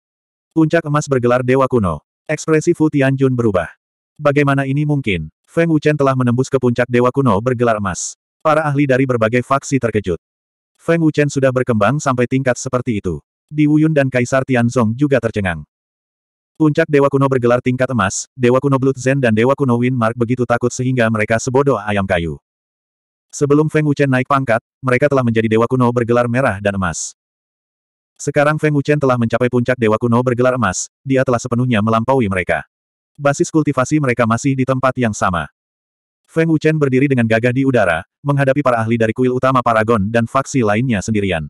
Puncak emas bergelar Dewa Kuno. Ekspresi Fu Tianjun berubah. Bagaimana ini mungkin? Feng Wuchen telah menembus ke puncak Dewa Kuno bergelar emas. Para ahli dari berbagai faksi terkejut. Feng Wuchen sudah berkembang sampai tingkat seperti itu. Di Wuyun dan Kaisar Tianzong juga tercengang. Puncak Dewa Kuno bergelar tingkat emas, Dewa Kuno Blood Zen dan Dewa Kuno Windmark begitu takut sehingga mereka sebodoh ayam kayu. Sebelum Feng Wuchen naik pangkat, mereka telah menjadi Dewa Kuno bergelar merah dan emas. Sekarang Feng Wuchen telah mencapai puncak Dewa Kuno bergelar emas, dia telah sepenuhnya melampaui mereka. Basis kultivasi mereka masih di tempat yang sama. Feng Wuchen berdiri dengan gagah di udara, menghadapi para ahli dari kuil utama Paragon dan faksi lainnya sendirian.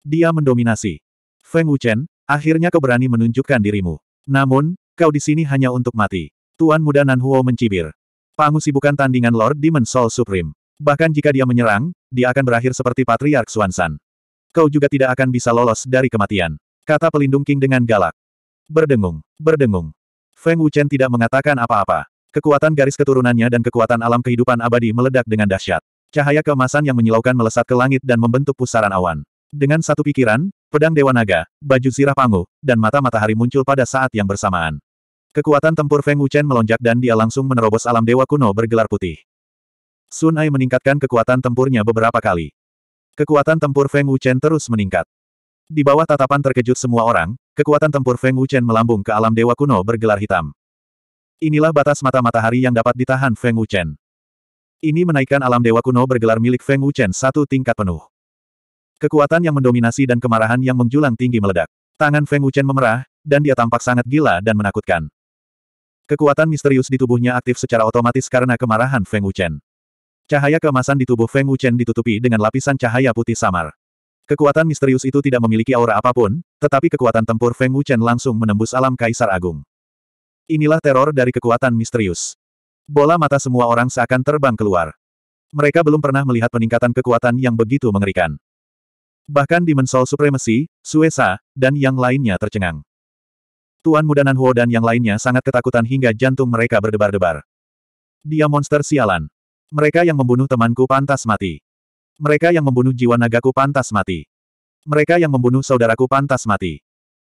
Dia mendominasi. Feng Wuchen, akhirnya kau berani menunjukkan dirimu. Namun, kau di sini hanya untuk mati. Tuan muda Nanhuo mencibir. Pangusi bukan tandingan Lord Demon Soul Supreme. Bahkan jika dia menyerang, dia akan berakhir seperti Patriark Suansan. Kau juga tidak akan bisa lolos dari kematian. Kata pelindung King dengan galak. Berdengung, berdengung. Feng Wuchen tidak mengatakan apa-apa. Kekuatan garis keturunannya dan kekuatan alam kehidupan abadi meledak dengan dahsyat. Cahaya keemasan yang menyilaukan melesat ke langit dan membentuk pusaran awan. Dengan satu pikiran, pedang Dewa Naga, baju sirah pangu, dan mata matahari muncul pada saat yang bersamaan. Kekuatan tempur Feng Wuchen melonjak dan dia langsung menerobos alam dewa kuno bergelar putih. Sun Ai meningkatkan kekuatan tempurnya beberapa kali. Kekuatan tempur Feng Wuchen terus meningkat. Di bawah tatapan terkejut semua orang, kekuatan tempur Feng Wuchen melambung ke alam dewa kuno bergelar hitam. Inilah batas mata matahari yang dapat ditahan Feng Wuchen. Ini menaikkan alam dewa kuno bergelar milik Feng Wuchen satu tingkat penuh. Kekuatan yang mendominasi dan kemarahan yang menjulang tinggi meledak. Tangan Feng Wuchen memerah, dan dia tampak sangat gila dan menakutkan. Kekuatan misterius di tubuhnya aktif secara otomatis karena kemarahan Feng Wuchen. Cahaya keemasan di tubuh Feng Wuchen ditutupi dengan lapisan cahaya putih samar. Kekuatan misterius itu tidak memiliki aura apapun, tetapi kekuatan tempur Feng Wuchen langsung menembus alam Kaisar Agung. Inilah teror dari kekuatan misterius. Bola mata semua orang seakan terbang keluar. Mereka belum pernah melihat peningkatan kekuatan yang begitu mengerikan. Bahkan di Mensol Supremasi, Suesa, dan yang lainnya tercengang. Tuan Muda Nanhuo dan yang lainnya sangat ketakutan hingga jantung mereka berdebar-debar. Dia monster sialan. Mereka yang membunuh temanku pantas mati. Mereka yang membunuh jiwa nagaku pantas mati. Mereka yang membunuh saudaraku pantas mati.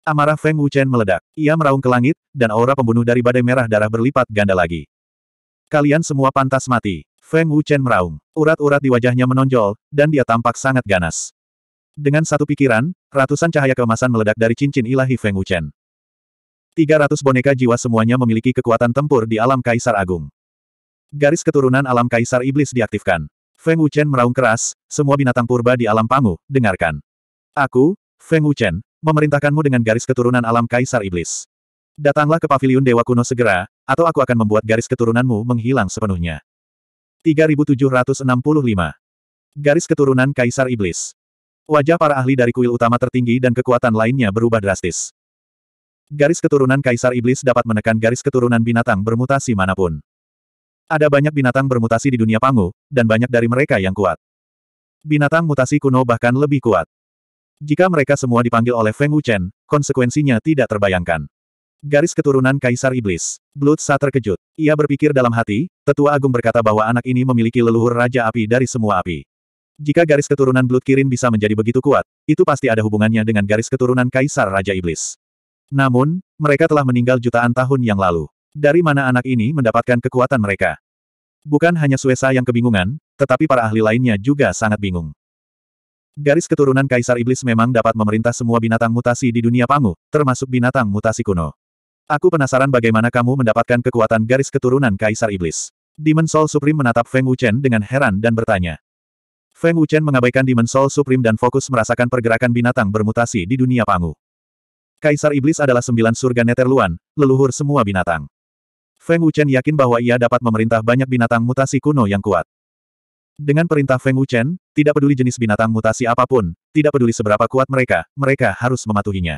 Amarah Feng Wuchen meledak. Ia meraung ke langit, dan aura pembunuh dari badai merah darah berlipat ganda lagi. Kalian semua pantas mati. Feng Wuchen meraung. Urat-urat di wajahnya menonjol, dan dia tampak sangat ganas. Dengan satu pikiran, ratusan cahaya kemasan meledak dari cincin ilahi Feng Wuchen. 300 boneka jiwa semuanya memiliki kekuatan tempur di alam Kaisar Agung. Garis keturunan alam Kaisar Iblis diaktifkan. Feng Wuchen meraung keras, semua binatang purba di alam Pangu, dengarkan. Aku, Feng Wuchen, memerintahkanmu dengan garis keturunan alam Kaisar Iblis. Datanglah ke paviliun Dewa Kuno segera, atau aku akan membuat garis keturunanmu menghilang sepenuhnya. 3765. Garis keturunan Kaisar Iblis. Wajah para ahli dari kuil utama tertinggi dan kekuatan lainnya berubah drastis. Garis keturunan Kaisar Iblis dapat menekan garis keturunan binatang bermutasi manapun. Ada banyak binatang bermutasi di dunia Pangu, dan banyak dari mereka yang kuat. Binatang mutasi kuno bahkan lebih kuat. Jika mereka semua dipanggil oleh Feng Wuchen, konsekuensinya tidak terbayangkan. Garis keturunan Kaisar Iblis. Blood Sa terkejut. Ia berpikir dalam hati, tetua agung berkata bahwa anak ini memiliki leluhur Raja Api dari semua api. Jika garis keturunan Blood Kirin bisa menjadi begitu kuat, itu pasti ada hubungannya dengan garis keturunan Kaisar Raja Iblis. Namun, mereka telah meninggal jutaan tahun yang lalu. Dari mana anak ini mendapatkan kekuatan mereka? Bukan hanya Suesa yang kebingungan, tetapi para ahli lainnya juga sangat bingung. Garis keturunan Kaisar Iblis memang dapat memerintah semua binatang mutasi di dunia Pangu, termasuk binatang mutasi kuno. Aku penasaran bagaimana kamu mendapatkan kekuatan garis keturunan Kaisar Iblis. Demon Soul Supreme menatap Feng Wuchen dengan heran dan bertanya. Feng Wuchen mengabaikan Demon Soul Supreme dan fokus merasakan pergerakan binatang bermutasi di dunia Pangu. Kaisar Iblis adalah sembilan surga Neterluan, leluhur semua binatang. Feng Wuchen yakin bahwa ia dapat memerintah banyak binatang mutasi kuno yang kuat. Dengan perintah Feng Wuchen, tidak peduli jenis binatang mutasi apapun, tidak peduli seberapa kuat mereka, mereka harus mematuhinya.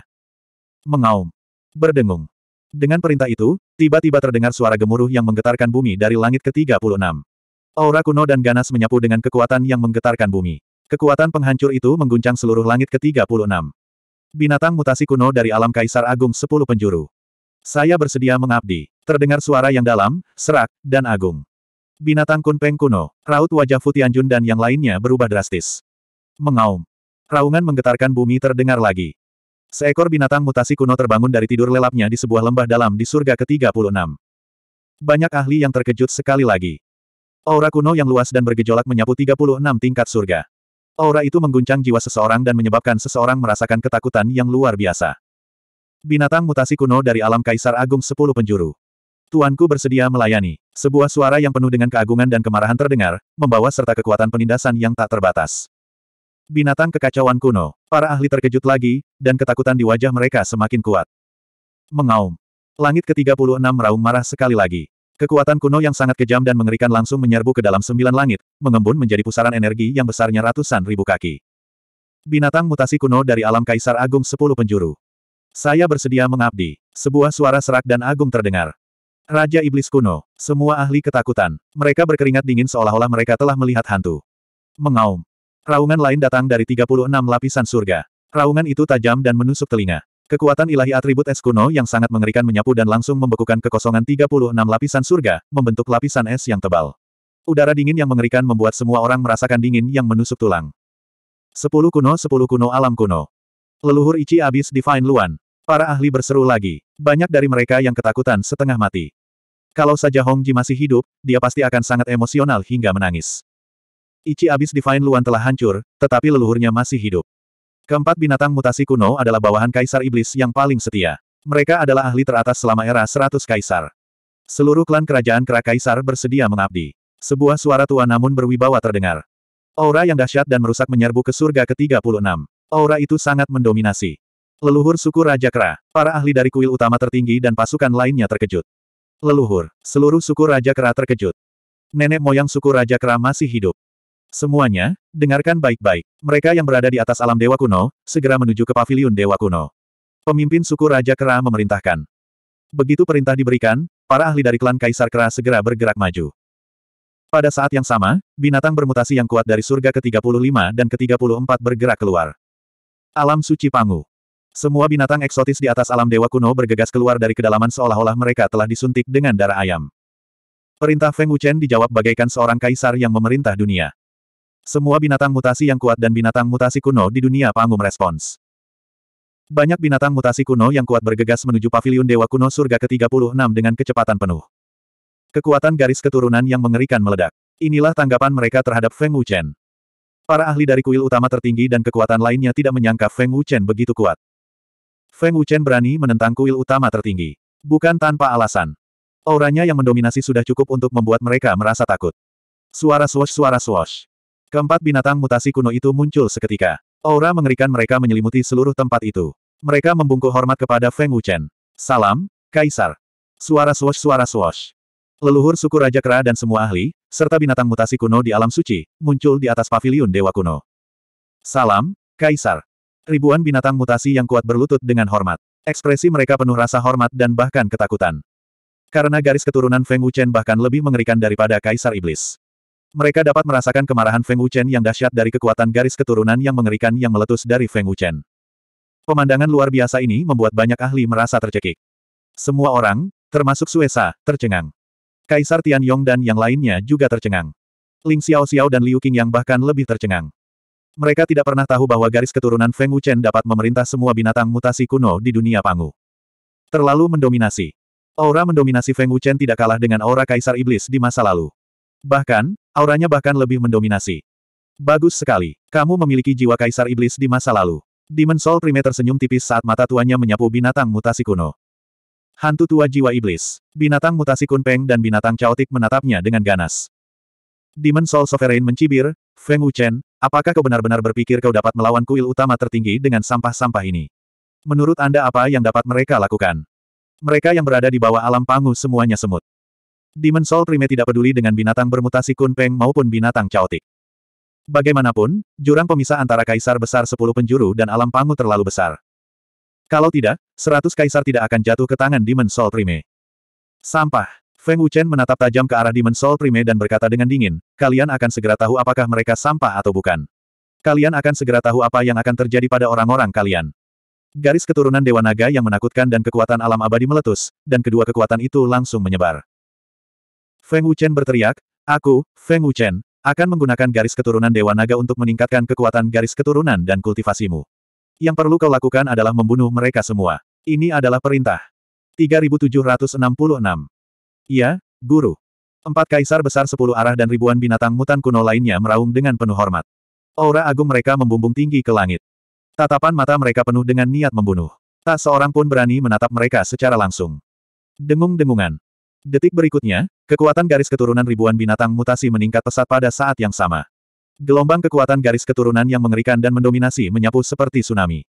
Mengaum. Berdengung. Dengan perintah itu, tiba-tiba terdengar suara gemuruh yang menggetarkan bumi dari langit ke-36. Aura kuno dan ganas menyapu dengan kekuatan yang menggetarkan bumi. Kekuatan penghancur itu mengguncang seluruh langit ke-36. Binatang mutasi kuno dari alam Kaisar Agung 10 penjuru. Saya bersedia mengabdi. Terdengar suara yang dalam, serak, dan agung. Binatang kunpeng kuno, raut wajah Futianjun dan yang lainnya berubah drastis. Mengaum. Raungan menggetarkan bumi terdengar lagi. Seekor binatang mutasi kuno terbangun dari tidur lelapnya di sebuah lembah dalam di surga ke-36. Banyak ahli yang terkejut sekali lagi. Aura kuno yang luas dan bergejolak menyapu 36 tingkat surga. Aura itu mengguncang jiwa seseorang dan menyebabkan seseorang merasakan ketakutan yang luar biasa. Binatang mutasi kuno dari alam Kaisar Agung sepuluh penjuru. Tuanku bersedia melayani. Sebuah suara yang penuh dengan keagungan dan kemarahan terdengar, membawa serta kekuatan penindasan yang tak terbatas. Binatang kekacauan kuno. Para ahli terkejut lagi, dan ketakutan di wajah mereka semakin kuat. Mengaum. Langit ke-36 meraung marah sekali lagi. Kekuatan kuno yang sangat kejam dan mengerikan langsung menyerbu ke dalam sembilan langit, mengembun menjadi pusaran energi yang besarnya ratusan ribu kaki. Binatang mutasi kuno dari alam Kaisar Agung sepuluh penjuru. Saya bersedia mengabdi. Sebuah suara serak dan agung terdengar. Raja Iblis kuno, semua ahli ketakutan. Mereka berkeringat dingin seolah-olah mereka telah melihat hantu. Mengaum. Raungan lain datang dari 36 lapisan surga. Raungan itu tajam dan menusuk telinga. Kekuatan ilahi atribut es kuno yang sangat mengerikan menyapu dan langsung membekukan kekosongan 36 lapisan surga, membentuk lapisan es yang tebal. Udara dingin yang mengerikan membuat semua orang merasakan dingin yang menusuk tulang. Sepuluh kuno sepuluh kuno alam kuno. Leluhur Ichi abis Divine Luan. Para ahli berseru lagi. Banyak dari mereka yang ketakutan setengah mati. Kalau saja Hong Ji masih hidup, dia pasti akan sangat emosional hingga menangis. Ichi abis Divine Luan telah hancur, tetapi leluhurnya masih hidup. Keempat binatang mutasi kuno adalah bawahan kaisar iblis yang paling setia. Mereka adalah ahli teratas selama era 100 kaisar. Seluruh klan kerajaan kera kaisar bersedia mengabdi. Sebuah suara tua namun berwibawa terdengar. Aura yang dahsyat dan merusak menyerbu ke surga ke-36. Aura itu sangat mendominasi. Leluhur suku Raja Kera, para ahli dari kuil utama tertinggi dan pasukan lainnya terkejut. Leluhur, seluruh suku Raja Kera terkejut. Nenek moyang suku Raja Kera masih hidup. Semuanya, dengarkan baik-baik. Mereka yang berada di atas alam Dewa Kuno, segera menuju ke paviliun Dewa Kuno. Pemimpin suku Raja Kera memerintahkan. Begitu perintah diberikan, para ahli dari klan Kaisar Kera segera bergerak maju. Pada saat yang sama, binatang bermutasi yang kuat dari surga ke-35 dan ke-34 bergerak keluar. Alam Suci Pangu. Semua binatang eksotis di atas alam Dewa Kuno bergegas keluar dari kedalaman seolah-olah mereka telah disuntik dengan darah ayam. Perintah Feng Wuchen dijawab bagaikan seorang kaisar yang memerintah dunia. Semua binatang mutasi yang kuat dan binatang mutasi kuno di dunia panggung merespons. Banyak binatang mutasi kuno yang kuat bergegas menuju paviliun Dewa Kuno Surga ke-36 dengan kecepatan penuh. Kekuatan garis keturunan yang mengerikan meledak. Inilah tanggapan mereka terhadap Feng Wuchen. Para ahli dari kuil utama tertinggi dan kekuatan lainnya tidak menyangka Feng Wuchen begitu kuat. Feng Wuchen berani menentang kuil utama tertinggi. Bukan tanpa alasan. Auranya yang mendominasi sudah cukup untuk membuat mereka merasa takut. Suara swash suara swash. Keempat binatang mutasi kuno itu muncul seketika. Aura mengerikan mereka menyelimuti seluruh tempat itu. Mereka membungkuk hormat kepada Feng Wuchen. Salam, Kaisar. Suara swash suara swash. Leluhur suku Raja Kera dan semua ahli, serta binatang mutasi kuno di alam suci, muncul di atas paviliun Dewa Kuno. Salam, Kaisar. Ribuan binatang mutasi yang kuat berlutut dengan hormat. Ekspresi mereka penuh rasa hormat dan bahkan ketakutan. Karena garis keturunan Feng Wuchen bahkan lebih mengerikan daripada Kaisar Iblis. Mereka dapat merasakan kemarahan Feng Wuchen yang dahsyat dari kekuatan garis keturunan yang mengerikan yang meletus dari Feng Wuchen. Pemandangan luar biasa ini membuat banyak ahli merasa tercekik. Semua orang, termasuk Suesa, tercengang. Kaisar Tianyong dan yang lainnya juga tercengang. Ling Xiao Xiao dan Liu Qing yang bahkan lebih tercengang. Mereka tidak pernah tahu bahwa garis keturunan Feng Wuchen dapat memerintah semua binatang mutasi kuno di dunia Pangu. Terlalu mendominasi. Aura mendominasi Feng Wuchen tidak kalah dengan aura Kaisar Iblis di masa lalu. Bahkan, auranya bahkan lebih mendominasi. Bagus sekali. Kamu memiliki jiwa kaisar iblis di masa lalu. Demon Soul Prime tersenyum tipis saat mata tuanya menyapu binatang mutasi kuno. Hantu tua jiwa iblis. Binatang mutasi kunpeng dan binatang caotik menatapnya dengan ganas. Demon Soul Sovereign mencibir, Feng Wuchen, apakah kau benar-benar berpikir kau dapat melawan kuil utama tertinggi dengan sampah-sampah ini? Menurut Anda apa yang dapat mereka lakukan? Mereka yang berada di bawah alam pangu semuanya semut. Demon Soul Prime tidak peduli dengan binatang bermutasi Kunpeng maupun binatang caotik. Bagaimanapun, jurang pemisah antara kaisar besar sepuluh penjuru dan alam pangu terlalu besar. Kalau tidak, seratus kaisar tidak akan jatuh ke tangan Demon Soul Prime. Sampah. Feng Wuchen menatap tajam ke arah Demon Soul Prime dan berkata dengan dingin, kalian akan segera tahu apakah mereka sampah atau bukan. Kalian akan segera tahu apa yang akan terjadi pada orang-orang kalian. Garis keturunan Dewa Naga yang menakutkan dan kekuatan alam abadi meletus, dan kedua kekuatan itu langsung menyebar. Feng Wuchen berteriak, Aku, Feng Wuchen, akan menggunakan garis keturunan Dewa Naga untuk meningkatkan kekuatan garis keturunan dan kultivasimu. Yang perlu kau lakukan adalah membunuh mereka semua. Ini adalah perintah. 3766 Iya, Guru. Empat kaisar besar sepuluh arah dan ribuan binatang mutan kuno lainnya meraung dengan penuh hormat. Aura agung mereka membumbung tinggi ke langit. Tatapan mata mereka penuh dengan niat membunuh. Tak seorang pun berani menatap mereka secara langsung. Dengung-dengungan. Detik berikutnya, Kekuatan garis keturunan ribuan binatang mutasi meningkat pesat pada saat yang sama. Gelombang kekuatan garis keturunan yang mengerikan dan mendominasi menyapu seperti tsunami.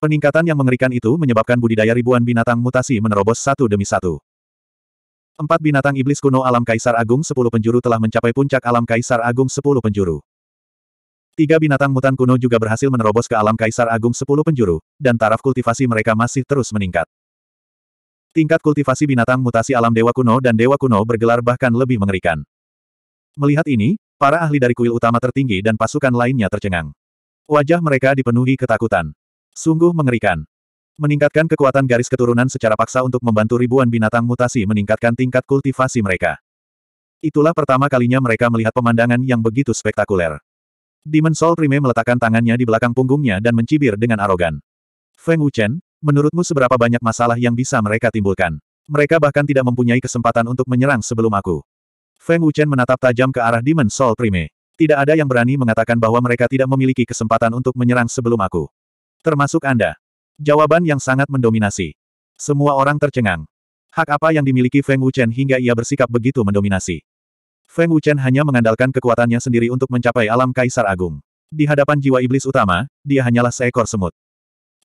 Peningkatan yang mengerikan itu menyebabkan budidaya ribuan binatang mutasi menerobos satu demi satu. Empat binatang iblis kuno alam Kaisar Agung sepuluh penjuru telah mencapai puncak alam Kaisar Agung sepuluh penjuru. Tiga binatang mutan kuno juga berhasil menerobos ke alam Kaisar Agung sepuluh penjuru, dan taraf kultivasi mereka masih terus meningkat. Tingkat kultivasi binatang mutasi alam Dewa Kuno dan Dewa Kuno bergelar bahkan lebih mengerikan. Melihat ini, para ahli dari kuil utama tertinggi dan pasukan lainnya tercengang. Wajah mereka dipenuhi ketakutan. Sungguh mengerikan. Meningkatkan kekuatan garis keturunan secara paksa untuk membantu ribuan binatang mutasi meningkatkan tingkat kultivasi mereka. Itulah pertama kalinya mereka melihat pemandangan yang begitu spektakuler. Demon Soul Prime meletakkan tangannya di belakang punggungnya dan mencibir dengan arogan. Feng Wuchen, Menurutmu seberapa banyak masalah yang bisa mereka timbulkan? Mereka bahkan tidak mempunyai kesempatan untuk menyerang sebelum aku. Feng Wuchen menatap tajam ke arah Demon Soul Prime. Tidak ada yang berani mengatakan bahwa mereka tidak memiliki kesempatan untuk menyerang sebelum aku. Termasuk Anda. Jawaban yang sangat mendominasi. Semua orang tercengang. Hak apa yang dimiliki Feng Wuchen hingga ia bersikap begitu mendominasi? Feng Wuchen hanya mengandalkan kekuatannya sendiri untuk mencapai alam kaisar agung. Di hadapan jiwa iblis utama, dia hanyalah seekor semut.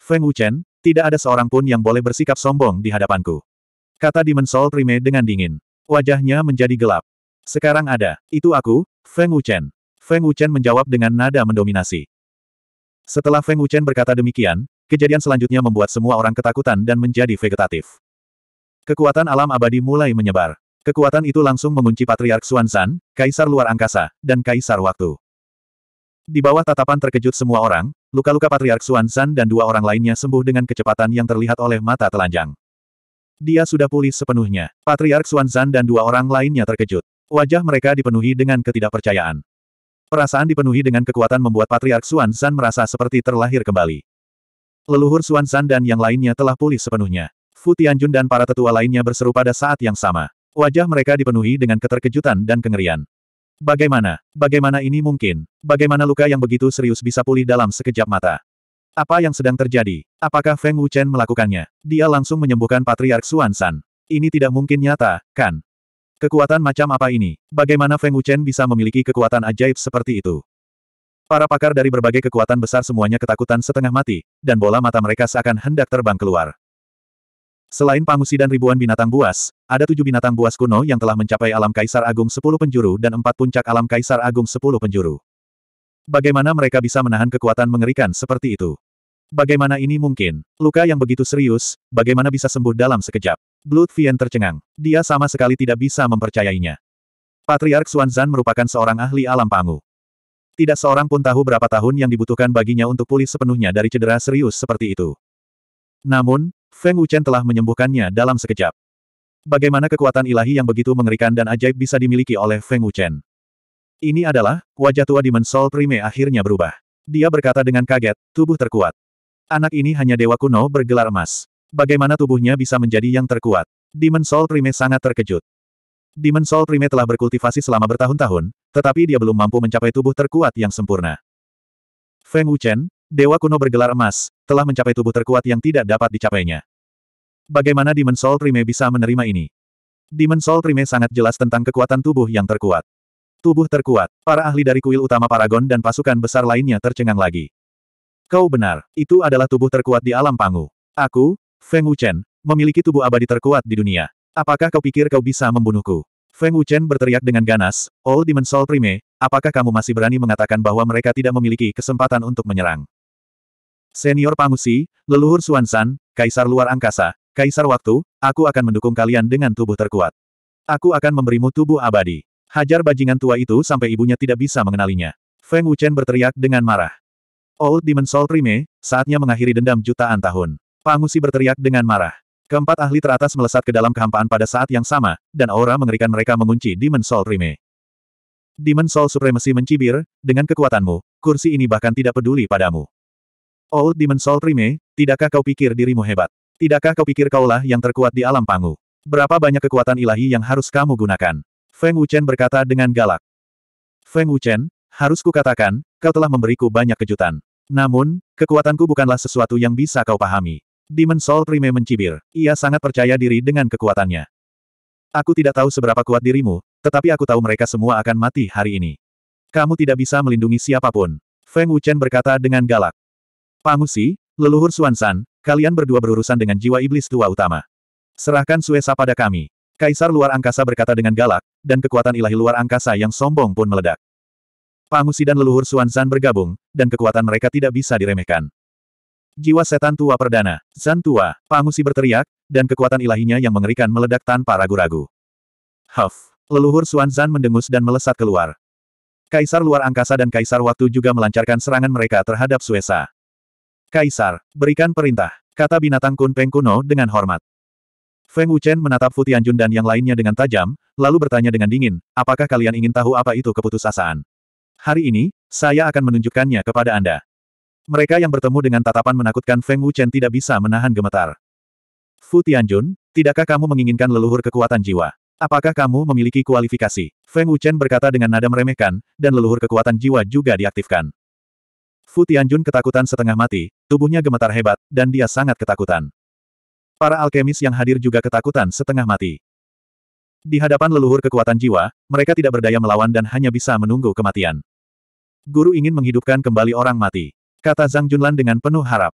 Feng Wuchen, tidak ada seorang pun yang boleh bersikap sombong di hadapanku. Kata Soul Prime dengan dingin. Wajahnya menjadi gelap. Sekarang ada, itu aku, Feng Wuchen. Feng Wuchen menjawab dengan nada mendominasi. Setelah Feng Wuchen berkata demikian, kejadian selanjutnya membuat semua orang ketakutan dan menjadi vegetatif. Kekuatan alam abadi mulai menyebar. Kekuatan itu langsung mengunci Patriark Xuanzan, Kaisar Luar Angkasa, dan Kaisar Waktu. Di bawah tatapan terkejut semua orang, Luka-luka Patriark Xuan San dan dua orang lainnya sembuh dengan kecepatan yang terlihat oleh mata telanjang. Dia sudah pulih sepenuhnya. Patriark Xuan San dan dua orang lainnya terkejut. Wajah mereka dipenuhi dengan ketidakpercayaan. Perasaan dipenuhi dengan kekuatan membuat Patriark Xuan San merasa seperti terlahir kembali. Leluhur Xuan San dan yang lainnya telah pulih sepenuhnya. Fu Tianjun dan para tetua lainnya berseru pada saat yang sama. Wajah mereka dipenuhi dengan keterkejutan dan kengerian. Bagaimana? Bagaimana ini mungkin? Bagaimana luka yang begitu serius bisa pulih dalam sekejap mata? Apa yang sedang terjadi? Apakah Feng Wuchen melakukannya? Dia langsung menyembuhkan Patriark Xuan Ini tidak mungkin nyata, kan? Kekuatan macam apa ini? Bagaimana Feng Wuchen bisa memiliki kekuatan ajaib seperti itu? Para pakar dari berbagai kekuatan besar semuanya ketakutan setengah mati, dan bola mata mereka seakan hendak terbang keluar. Selain Pangusi dan ribuan binatang buas, ada tujuh binatang buas kuno yang telah mencapai alam Kaisar Agung sepuluh penjuru dan empat puncak alam Kaisar Agung sepuluh penjuru. Bagaimana mereka bisa menahan kekuatan mengerikan seperti itu? Bagaimana ini mungkin? Luka yang begitu serius, bagaimana bisa sembuh dalam sekejap? Blood Vien tercengang. Dia sama sekali tidak bisa mempercayainya. Patriark Xuanzan merupakan seorang ahli alam pangu. Tidak seorang pun tahu berapa tahun yang dibutuhkan baginya untuk pulih sepenuhnya dari cedera serius seperti itu. Namun, Feng Wuchen telah menyembuhkannya dalam sekejap. Bagaimana kekuatan ilahi yang begitu mengerikan dan ajaib bisa dimiliki oleh Feng Wuchen? Ini adalah, wajah tua Demon Soul Prime akhirnya berubah. Dia berkata dengan kaget, tubuh terkuat. Anak ini hanya dewa kuno bergelar emas. Bagaimana tubuhnya bisa menjadi yang terkuat? Demon Soul Prime sangat terkejut. Demon Soul Prime telah berkultivasi selama bertahun-tahun, tetapi dia belum mampu mencapai tubuh terkuat yang sempurna. Feng Wuchen, dewa kuno bergelar emas, telah mencapai tubuh terkuat yang tidak dapat dicapainya. Bagaimana Demon Soul Trime bisa menerima ini? Demon Soul Trime sangat jelas tentang kekuatan tubuh yang terkuat. Tubuh terkuat, para ahli dari kuil utama Paragon dan pasukan besar lainnya tercengang lagi. Kau benar, itu adalah tubuh terkuat di alam pangu. Aku, Feng Wuchen, memiliki tubuh abadi terkuat di dunia. Apakah kau pikir kau bisa membunuhku? Feng Wuchen berteriak dengan ganas, All Demon Soul Prime, apakah kamu masih berani mengatakan bahwa mereka tidak memiliki kesempatan untuk menyerang? Senior Pangusi, leluhur Suansan, kaisar luar angkasa, kaisar waktu, aku akan mendukung kalian dengan tubuh terkuat. Aku akan memberimu tubuh abadi. Hajar bajingan tua itu sampai ibunya tidak bisa mengenalinya. Feng Wuchen berteriak dengan marah. Old Demon Soul Prime, saatnya mengakhiri dendam jutaan tahun. Pangusi berteriak dengan marah. Keempat ahli teratas melesat ke dalam kehampaan pada saat yang sama, dan aura mengerikan mereka mengunci Demon Soul Prime. Demon Soul Supremacy mencibir, dengan kekuatanmu, kursi ini bahkan tidak peduli padamu. Old oh, Demon Soul Prime, tidakkah kau pikir dirimu hebat? Tidakkah kau pikir kaulah yang terkuat di alam pangu? Berapa banyak kekuatan ilahi yang harus kamu gunakan? Feng Wuchen berkata dengan galak. Feng Wuchen, harus kukatakan, kau telah memberiku banyak kejutan. Namun, kekuatanku bukanlah sesuatu yang bisa kau pahami. Demon Soul Prime mencibir. Ia sangat percaya diri dengan kekuatannya. Aku tidak tahu seberapa kuat dirimu, tetapi aku tahu mereka semua akan mati hari ini. Kamu tidak bisa melindungi siapapun. Feng Wuchen berkata dengan galak. Pangusi, leluhur Suansan, kalian berdua berurusan dengan jiwa iblis tua utama. Serahkan Suesa pada kami. Kaisar luar angkasa berkata dengan galak, dan kekuatan ilahi luar angkasa yang sombong pun meledak. Pangusi dan leluhur Suansan bergabung, dan kekuatan mereka tidak bisa diremehkan. Jiwa setan tua perdana, Zan tua, Pangusi berteriak, dan kekuatan ilahinya yang mengerikan meledak tanpa ragu-ragu. Huff, leluhur Suansan mendengus dan melesat keluar. Kaisar luar angkasa dan kaisar waktu juga melancarkan serangan mereka terhadap Suesa. Kaisar, berikan perintah, kata binatang kunpeng kuno dengan hormat. Feng Wuchen menatap Fu Tianjun dan yang lainnya dengan tajam, lalu bertanya dengan dingin, apakah kalian ingin tahu apa itu keputusasaan? Hari ini, saya akan menunjukkannya kepada Anda. Mereka yang bertemu dengan tatapan menakutkan Feng Wuchen tidak bisa menahan gemetar. Fu Tianjun, tidakkah kamu menginginkan leluhur kekuatan jiwa? Apakah kamu memiliki kualifikasi? Feng Wuchen berkata dengan nada meremehkan, dan leluhur kekuatan jiwa juga diaktifkan. Fu Tianjun ketakutan setengah mati, tubuhnya gemetar hebat, dan dia sangat ketakutan. Para alkemis yang hadir juga ketakutan setengah mati. Di hadapan leluhur kekuatan jiwa, mereka tidak berdaya melawan dan hanya bisa menunggu kematian. Guru ingin menghidupkan kembali orang mati. Kata Zhang Junlan dengan penuh harap.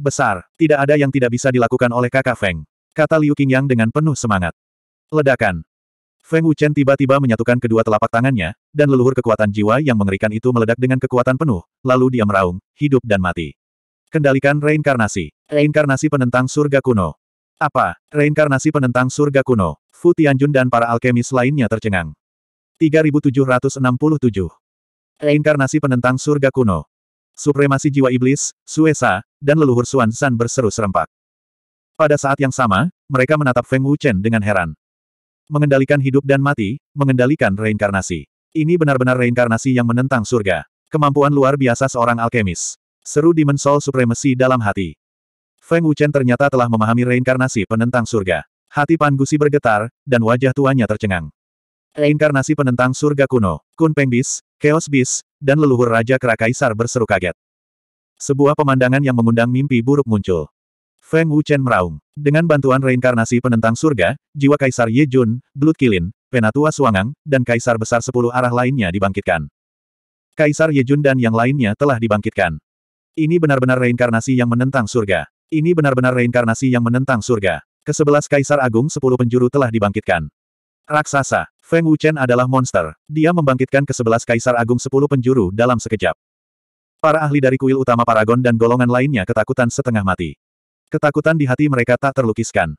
Besar, tidak ada yang tidak bisa dilakukan oleh kakak Feng. Kata Liu Qingyang dengan penuh semangat. Ledakan, Feng Wuchen tiba-tiba menyatukan kedua telapak tangannya, dan leluhur kekuatan jiwa yang mengerikan itu meledak dengan kekuatan penuh, lalu dia meraung, hidup dan mati. Kendalikan reinkarnasi. Reinkarnasi penentang surga kuno. Apa? Reinkarnasi penentang surga kuno. Fu Tianjun dan para alkemis lainnya tercengang. 3767. Reinkarnasi penentang surga kuno. Supremasi jiwa iblis, Suesa, dan leluhur Xuan San berseru serempak. Pada saat yang sama, mereka menatap Feng Wuchen dengan heran mengendalikan hidup dan mati, mengendalikan reinkarnasi. Ini benar-benar reinkarnasi yang menentang surga. Kemampuan luar biasa seorang alkemis. Seru Demon Soul Supremacy dalam hati. Feng Wuchen ternyata telah memahami reinkarnasi penentang surga. Hati Pan Gusi bergetar, dan wajah tuanya tercengang. Reinkarnasi penentang surga kuno, Kun Peng Bis, Chaos Bis, dan leluhur Raja Kera Kaisar berseru kaget. Sebuah pemandangan yang mengundang mimpi buruk muncul. Feng Wuchen meraung. Dengan bantuan reinkarnasi penentang surga, jiwa Kaisar Ye Jun, Kilin, Penatua Suangang, dan Kaisar Besar Sepuluh Arah lainnya dibangkitkan. Kaisar Ye Jun dan yang lainnya telah dibangkitkan. Ini benar-benar reinkarnasi yang menentang surga. Ini benar-benar reinkarnasi yang menentang surga. Kesebelas Kaisar Agung Sepuluh Penjuru telah dibangkitkan. Raksasa, Feng Wuchen adalah monster. Dia membangkitkan kesebelas Kaisar Agung Sepuluh Penjuru dalam sekejap. Para ahli dari kuil utama Paragon dan golongan lainnya ketakutan setengah mati. Ketakutan di hati mereka tak terlukiskan.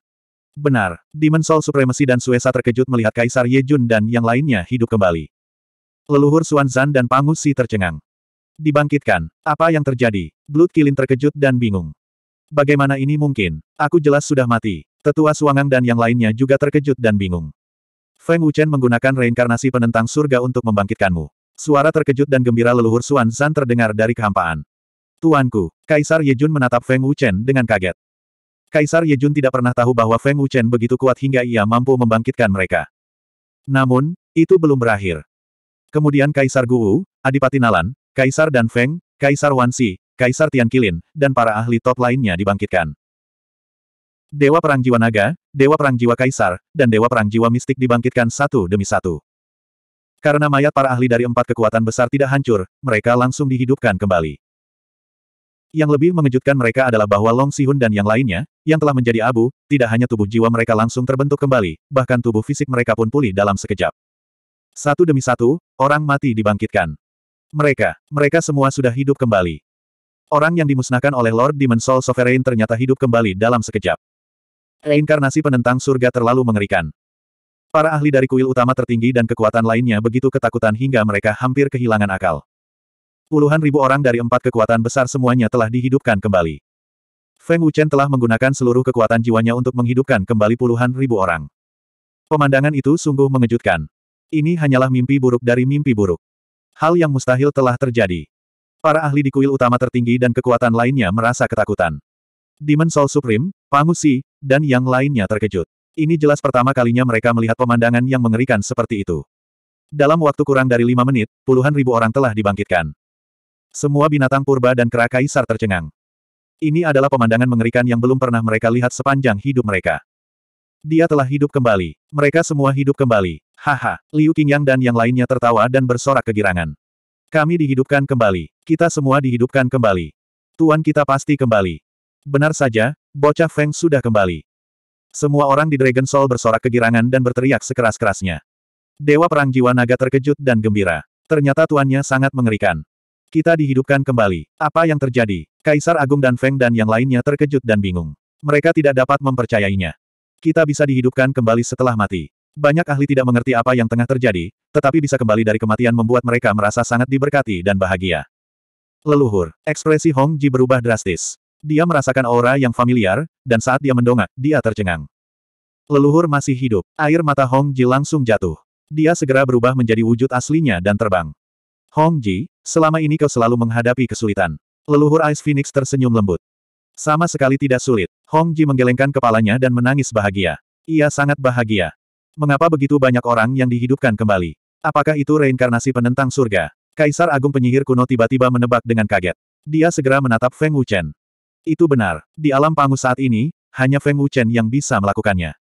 Benar, Demon Soul Supremacy dan Suesa terkejut melihat Kaisar Yejun dan yang lainnya hidup kembali. Leluhur Zan dan Pangu Si tercengang. Dibangkitkan, apa yang terjadi? Blood Kilin terkejut dan bingung. Bagaimana ini mungkin? Aku jelas sudah mati. Tetua Suangang dan yang lainnya juga terkejut dan bingung. Feng Wuchen menggunakan reinkarnasi penentang surga untuk membangkitkanmu. Suara terkejut dan gembira leluhur Zan terdengar dari kehampaan. Tuanku, Kaisar Yejun menatap Feng Wuchen dengan kaget. Kaisar Yejun tidak pernah tahu bahwa Feng Wuchen begitu kuat hingga ia mampu membangkitkan mereka. Namun, itu belum berakhir. Kemudian Kaisar Guwu, Adipati Nalan, Kaisar Dan Feng, Kaisar Wansi, Kaisar Tian Kilin, dan para ahli top lainnya dibangkitkan. Dewa Perang Jiwa Naga, Dewa Perang Jiwa Kaisar, dan Dewa Perang Jiwa Mistik dibangkitkan satu demi satu. Karena mayat para ahli dari empat kekuatan besar tidak hancur, mereka langsung dihidupkan kembali. Yang lebih mengejutkan mereka adalah bahwa Long Sihun dan yang lainnya, yang telah menjadi abu, tidak hanya tubuh jiwa mereka langsung terbentuk kembali, bahkan tubuh fisik mereka pun pulih dalam sekejap. Satu demi satu, orang mati dibangkitkan. Mereka, mereka semua sudah hidup kembali. Orang yang dimusnahkan oleh Lord Demon Soul Sovereign ternyata hidup kembali dalam sekejap. Reinkarnasi penentang surga terlalu mengerikan. Para ahli dari kuil utama tertinggi dan kekuatan lainnya begitu ketakutan hingga mereka hampir kehilangan akal. Puluhan ribu orang dari empat kekuatan besar semuanya telah dihidupkan kembali. Feng Wuchen telah menggunakan seluruh kekuatan jiwanya untuk menghidupkan kembali puluhan ribu orang. Pemandangan itu sungguh mengejutkan. Ini hanyalah mimpi buruk dari mimpi buruk. Hal yang mustahil telah terjadi. Para ahli di kuil utama tertinggi dan kekuatan lainnya merasa ketakutan. Demon Soul Supreme, Pangusi, dan yang lainnya terkejut. Ini jelas pertama kalinya mereka melihat pemandangan yang mengerikan seperti itu. Dalam waktu kurang dari lima menit, puluhan ribu orang telah dibangkitkan. Semua binatang purba dan kera kaisar tercengang. Ini adalah pemandangan mengerikan yang belum pernah mereka lihat sepanjang hidup mereka. Dia telah hidup kembali. Mereka semua hidup kembali. Haha, Liu Qingyang dan yang lainnya tertawa dan bersorak kegirangan. Kami dihidupkan kembali. Kita semua dihidupkan kembali. Tuan kita pasti kembali. Benar saja, bocah Feng sudah kembali. Semua orang di Dragon Soul bersorak kegirangan dan berteriak sekeras-kerasnya. Dewa Perang Jiwa Naga terkejut dan gembira. Ternyata tuannya sangat mengerikan. Kita dihidupkan kembali. Apa yang terjadi? Kaisar Agung dan Feng dan yang lainnya terkejut dan bingung. Mereka tidak dapat mempercayainya. Kita bisa dihidupkan kembali setelah mati. Banyak ahli tidak mengerti apa yang tengah terjadi, tetapi bisa kembali dari kematian membuat mereka merasa sangat diberkati dan bahagia. Leluhur, ekspresi Hong Ji berubah drastis. Dia merasakan aura yang familiar, dan saat dia mendongak, dia tercengang. Leluhur masih hidup. Air mata Hong Ji langsung jatuh. Dia segera berubah menjadi wujud aslinya dan terbang. Hong Ji, selama ini kau selalu menghadapi kesulitan. Leluhur Ice Phoenix tersenyum lembut. Sama sekali tidak sulit. Hong Ji menggelengkan kepalanya dan menangis bahagia. Ia sangat bahagia. Mengapa begitu banyak orang yang dihidupkan kembali? Apakah itu reinkarnasi penentang surga? Kaisar Agung Penyihir Kuno tiba-tiba menebak dengan kaget. Dia segera menatap Feng Wuchen. Itu benar. Di alam pangu saat ini, hanya Feng Wuchen yang bisa melakukannya.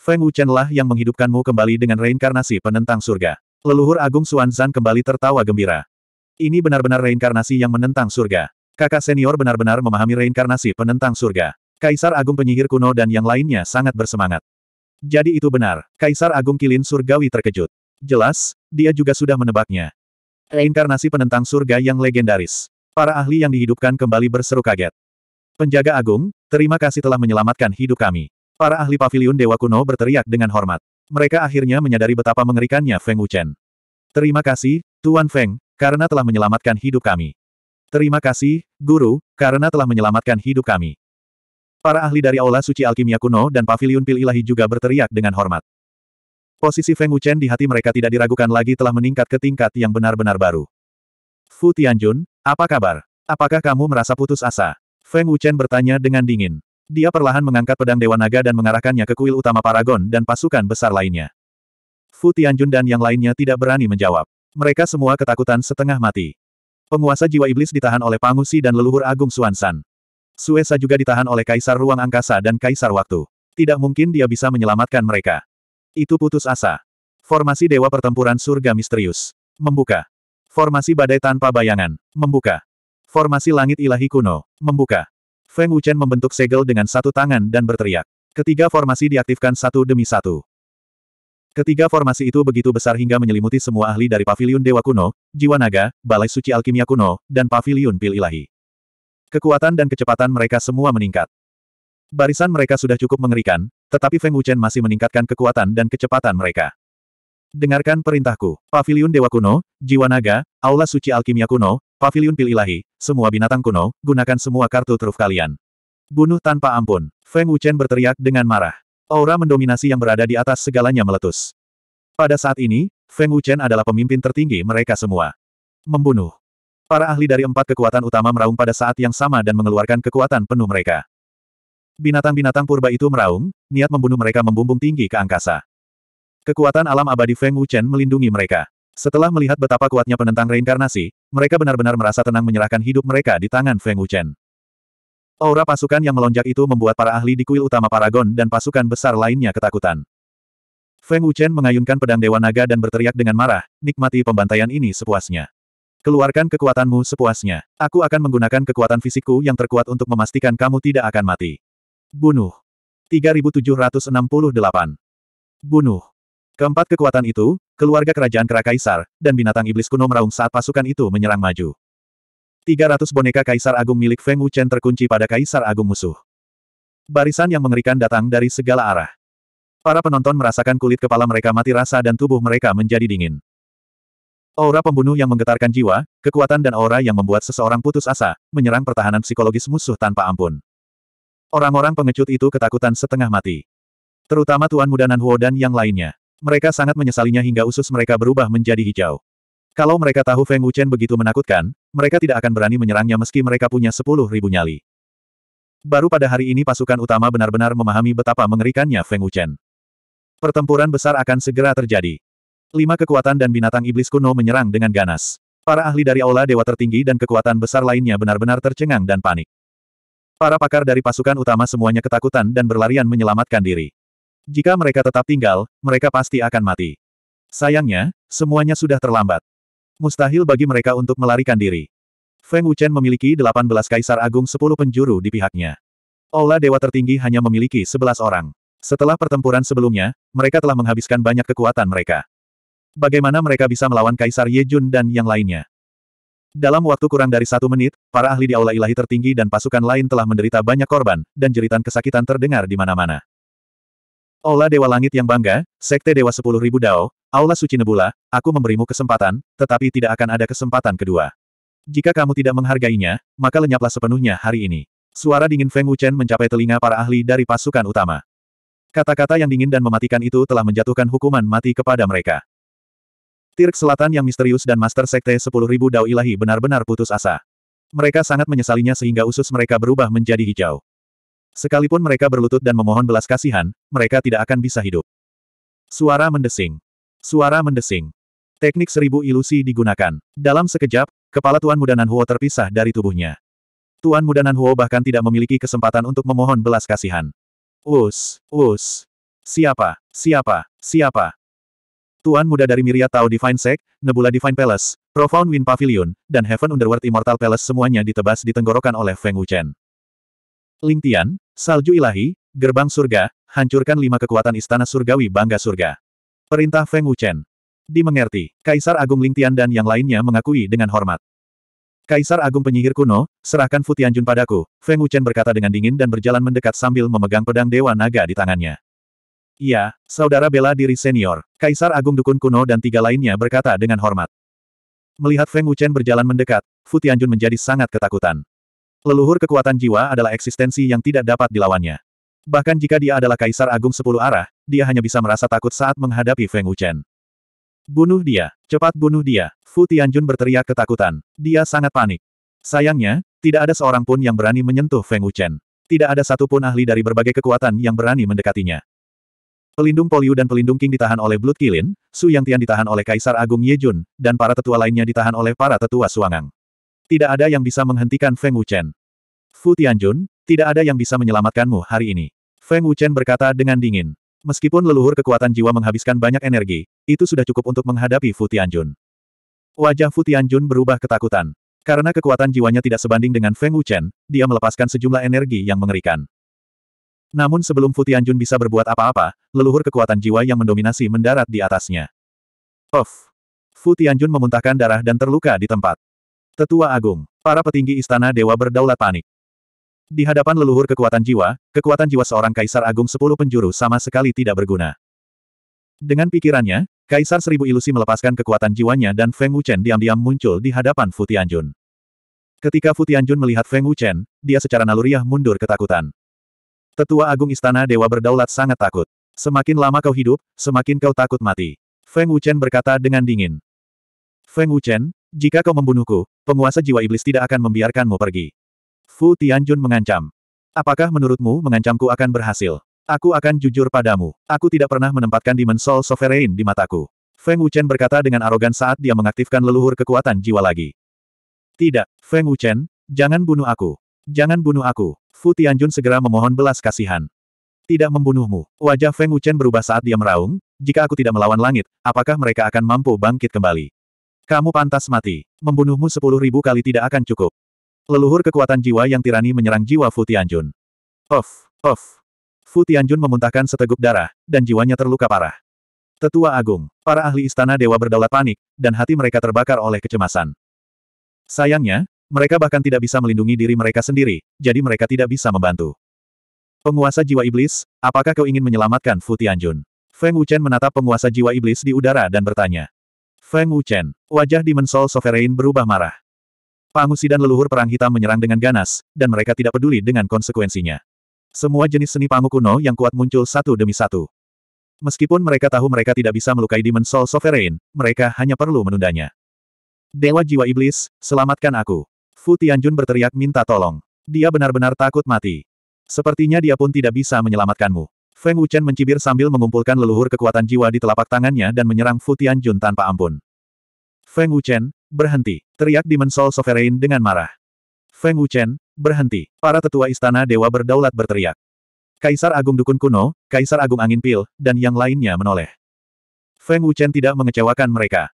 Feng Wuchen lah yang menghidupkanmu kembali dengan reinkarnasi penentang surga. Leluhur Agung Zan kembali tertawa gembira. Ini benar-benar reinkarnasi yang menentang surga. Kakak senior benar-benar memahami reinkarnasi penentang surga. Kaisar Agung Penyihir Kuno dan yang lainnya sangat bersemangat. Jadi itu benar, Kaisar Agung Kilin Surgawi terkejut. Jelas, dia juga sudah menebaknya. Reinkarnasi penentang surga yang legendaris. Para ahli yang dihidupkan kembali berseru kaget. Penjaga Agung, terima kasih telah menyelamatkan hidup kami. Para ahli pavilion Dewa Kuno berteriak dengan hormat mereka akhirnya menyadari betapa mengerikannya Feng Wuchen. Terima kasih, Tuan Feng, karena telah menyelamatkan hidup kami. Terima kasih, Guru, karena telah menyelamatkan hidup kami. Para ahli dari Aula Suci Alkimia Kuno dan Paviliun Pil Ilahi juga berteriak dengan hormat. Posisi Feng Wuchen di hati mereka tidak diragukan lagi telah meningkat ke tingkat yang benar-benar baru. Fu Tianjun, apa kabar? Apakah kamu merasa putus asa? Feng Wuchen bertanya dengan dingin. Dia perlahan mengangkat pedang Dewa Naga dan mengarahkannya ke kuil utama Paragon dan pasukan besar lainnya. Fu Tianjun dan yang lainnya tidak berani menjawab. Mereka semua ketakutan setengah mati. Penguasa jiwa iblis ditahan oleh Pangusi dan leluhur agung Suansan. Suesa juga ditahan oleh Kaisar Ruang Angkasa dan Kaisar Waktu. Tidak mungkin dia bisa menyelamatkan mereka. Itu putus asa. Formasi Dewa Pertempuran Surga Misterius. Membuka. Formasi Badai Tanpa Bayangan. Membuka. Formasi Langit Ilahi Kuno. Membuka. Feng Wuchen membentuk segel dengan satu tangan dan berteriak. Ketiga formasi diaktifkan satu demi satu. Ketiga formasi itu begitu besar hingga menyelimuti semua ahli dari Paviliun Dewa Kuno, Jiwa Naga, Balai Suci Alkimia Kuno, dan Paviliun Pil Ilahi. Kekuatan dan kecepatan mereka semua meningkat. Barisan mereka sudah cukup mengerikan, tetapi Feng Wuchen masih meningkatkan kekuatan dan kecepatan mereka. Dengarkan perintahku. Paviliun Dewa Kuno, Jiwa Naga, Aula Suci Alkimia Kuno, Paviliun Pil Ilahi, semua binatang kuno, gunakan semua kartu truf kalian. Bunuh tanpa ampun. Feng Wuchen berteriak dengan marah. Aura mendominasi yang berada di atas segalanya meletus. Pada saat ini, Feng Wuchen adalah pemimpin tertinggi mereka semua. Membunuh. Para ahli dari empat kekuatan utama meraung pada saat yang sama dan mengeluarkan kekuatan penuh mereka. Binatang-binatang purba itu meraung, niat membunuh mereka membumbung tinggi ke angkasa. Kekuatan alam abadi Feng Wuchen melindungi mereka. Setelah melihat betapa kuatnya penentang reinkarnasi, mereka benar-benar merasa tenang menyerahkan hidup mereka di tangan Feng Wuchen. Aura pasukan yang melonjak itu membuat para ahli di kuil utama Paragon dan pasukan besar lainnya ketakutan. Feng Wuchen mengayunkan pedang Dewa Naga dan berteriak dengan marah, nikmati pembantaian ini sepuasnya. Keluarkan kekuatanmu sepuasnya. Aku akan menggunakan kekuatan fisikku yang terkuat untuk memastikan kamu tidak akan mati. Bunuh. 3768. Bunuh. Keempat kekuatan itu, keluarga kerajaan Kera Kaisar, dan binatang iblis kuno meraung saat pasukan itu menyerang maju. 300 boneka Kaisar Agung milik Feng Wuchen terkunci pada Kaisar Agung musuh. Barisan yang mengerikan datang dari segala arah. Para penonton merasakan kulit kepala mereka mati rasa dan tubuh mereka menjadi dingin. Aura pembunuh yang menggetarkan jiwa, kekuatan dan aura yang membuat seseorang putus asa, menyerang pertahanan psikologis musuh tanpa ampun. Orang-orang pengecut itu ketakutan setengah mati. Terutama Tuan Muda Huo dan yang lainnya. Mereka sangat menyesalinya hingga usus mereka berubah menjadi hijau. Kalau mereka tahu Feng Wuchen begitu menakutkan, mereka tidak akan berani menyerangnya meski mereka punya sepuluh ribu nyali. Baru pada hari ini pasukan utama benar-benar memahami betapa mengerikannya Feng Wuchen. Pertempuran besar akan segera terjadi. Lima kekuatan dan binatang iblis kuno menyerang dengan ganas. Para ahli dari Aula Dewa Tertinggi dan kekuatan besar lainnya benar-benar tercengang dan panik. Para pakar dari pasukan utama semuanya ketakutan dan berlarian menyelamatkan diri. Jika mereka tetap tinggal, mereka pasti akan mati. Sayangnya, semuanya sudah terlambat. Mustahil bagi mereka untuk melarikan diri. Feng Wuchen memiliki 18 kaisar agung 10 penjuru di pihaknya. Ola Dewa Tertinggi hanya memiliki 11 orang. Setelah pertempuran sebelumnya, mereka telah menghabiskan banyak kekuatan mereka. Bagaimana mereka bisa melawan Kaisar Ye Jun dan yang lainnya? Dalam waktu kurang dari satu menit, para ahli di Aula Ilahi Tertinggi dan pasukan lain telah menderita banyak korban, dan jeritan kesakitan terdengar di mana-mana. Ola Dewa Langit yang bangga, Sekte Dewa 10.000 Dao, Aula Suci Nebula, aku memberimu kesempatan, tetapi tidak akan ada kesempatan kedua. Jika kamu tidak menghargainya, maka lenyaplah sepenuhnya hari ini. Suara dingin Feng Wuchen mencapai telinga para ahli dari pasukan utama. Kata-kata yang dingin dan mematikan itu telah menjatuhkan hukuman mati kepada mereka. Tirk Selatan yang misterius dan Master Sekte 10.000 Dao Ilahi benar-benar putus asa. Mereka sangat menyesalinya sehingga usus mereka berubah menjadi hijau. Sekalipun mereka berlutut dan memohon belas kasihan, mereka tidak akan bisa hidup. Suara mendesing. Suara mendesing. Teknik seribu ilusi digunakan. Dalam sekejap, kepala Tuan Muda Nanhuo terpisah dari tubuhnya. Tuan Muda Nanhuo bahkan tidak memiliki kesempatan untuk memohon belas kasihan. Us, us. Siapa, siapa, siapa? Tuan Muda dari Miria Tau Divine Sect, Nebula Divine Palace, Profound Wind Pavilion, dan Heaven Underworld Immortal Palace semuanya ditebas ditenggorokan oleh Feng Wuchen. Ling Tian, Salju ilahi, gerbang surga, hancurkan lima kekuatan istana surgawi bangga surga. Perintah Feng Wuchen. Dimengerti, Kaisar Agung Lingtian dan yang lainnya mengakui dengan hormat. Kaisar Agung penyihir kuno, serahkan Futianjun padaku, Feng Wuchen berkata dengan dingin dan berjalan mendekat sambil memegang pedang Dewa Naga di tangannya. Iya, saudara bela diri senior, Kaisar Agung Dukun Kuno dan tiga lainnya berkata dengan hormat. Melihat Feng Wuchen berjalan mendekat, Futianjun menjadi sangat ketakutan. Leluhur kekuatan jiwa adalah eksistensi yang tidak dapat dilawannya. Bahkan jika dia adalah Kaisar Agung Sepuluh Arah, dia hanya bisa merasa takut saat menghadapi Feng Wuchen. Bunuh dia, cepat bunuh dia, Fu Tianjun berteriak ketakutan. Dia sangat panik. Sayangnya, tidak ada seorang pun yang berani menyentuh Feng Wuchen. Tidak ada satu pun ahli dari berbagai kekuatan yang berani mendekatinya. Pelindung Poliu dan Pelindung King ditahan oleh Blood Kilin, Su Yang Tian ditahan oleh Kaisar Agung Yejun, dan para tetua lainnya ditahan oleh para tetua Suangang. Tidak ada yang bisa menghentikan Feng Wuchen. Fu Tianjun, tidak ada yang bisa menyelamatkanmu hari ini. Feng Wuchen berkata dengan dingin. Meskipun leluhur kekuatan jiwa menghabiskan banyak energi, itu sudah cukup untuk menghadapi Fu Tianjun. Wajah Fu Tianjun berubah ketakutan. Karena kekuatan jiwanya tidak sebanding dengan Feng Wuchen, dia melepaskan sejumlah energi yang mengerikan. Namun sebelum Fu Tianjun bisa berbuat apa-apa, leluhur kekuatan jiwa yang mendominasi mendarat di atasnya. Of. Fu Tianjun memuntahkan darah dan terluka di tempat. Tetua Agung. Para petinggi istana dewa berdaulat panik. Di hadapan leluhur kekuatan jiwa, kekuatan jiwa seorang kaisar agung sepuluh penjuru sama sekali tidak berguna. Dengan pikirannya, kaisar seribu ilusi melepaskan kekuatan jiwanya dan Feng Wuchen diam-diam muncul di hadapan Fu Tianjun. Ketika Fu Tianjun melihat Feng Wuchen, dia secara naluriah mundur ketakutan. Tetua agung istana dewa berdaulat sangat takut. Semakin lama kau hidup, semakin kau takut mati. Feng Wuchen berkata dengan dingin. Feng Wuchen, jika kau membunuhku, penguasa jiwa iblis tidak akan membiarkanmu pergi. Fu Tianjun mengancam. Apakah menurutmu mengancamku akan berhasil? Aku akan jujur padamu. Aku tidak pernah menempatkan Demon Soul Sovereign di mataku. Feng Wuchen berkata dengan arogan saat dia mengaktifkan leluhur kekuatan jiwa lagi. Tidak, Feng Wuchen, jangan bunuh aku. Jangan bunuh aku. Fu Tianjun segera memohon belas kasihan. Tidak membunuhmu. Wajah Feng Wuchen berubah saat dia meraung, jika aku tidak melawan langit, apakah mereka akan mampu bangkit kembali? Kamu pantas mati. Membunuhmu sepuluh ribu kali tidak akan cukup. Leluhur kekuatan jiwa yang tirani menyerang jiwa Fu Tianjun. Of, of. Fu Tianjun memuntahkan seteguk darah, dan jiwanya terluka parah. Tetua Agung, para ahli istana dewa berdaulat panik, dan hati mereka terbakar oleh kecemasan. Sayangnya, mereka bahkan tidak bisa melindungi diri mereka sendiri, jadi mereka tidak bisa membantu. Penguasa jiwa iblis, apakah kau ingin menyelamatkan Fu Tianjun? Feng Wuchen menatap penguasa jiwa iblis di udara dan bertanya. Feng Wuchen. Wajah Dimensol Sovereign berubah marah. Pangusi dan leluhur perang hitam menyerang dengan ganas, dan mereka tidak peduli dengan konsekuensinya. Semua jenis seni pangu kuno yang kuat muncul satu demi satu. Meskipun mereka tahu mereka tidak bisa melukai Dimensol Sovereign, mereka hanya perlu menundanya. Dewa Jiwa Iblis, selamatkan aku. Fu Tianjun berteriak minta tolong. Dia benar-benar takut mati. Sepertinya dia pun tidak bisa menyelamatkanmu. Feng Wuchen mencibir sambil mengumpulkan leluhur kekuatan jiwa di telapak tangannya dan menyerang Fu Tianjun tanpa ampun. Feng Wuchen, berhenti, teriak di mensol Sovereign dengan marah. Feng Wuchen, berhenti, para tetua istana dewa berdaulat berteriak. Kaisar Agung Dukun Kuno, Kaisar Agung Angin Pil, dan yang lainnya menoleh. Feng Wuchen tidak mengecewakan mereka.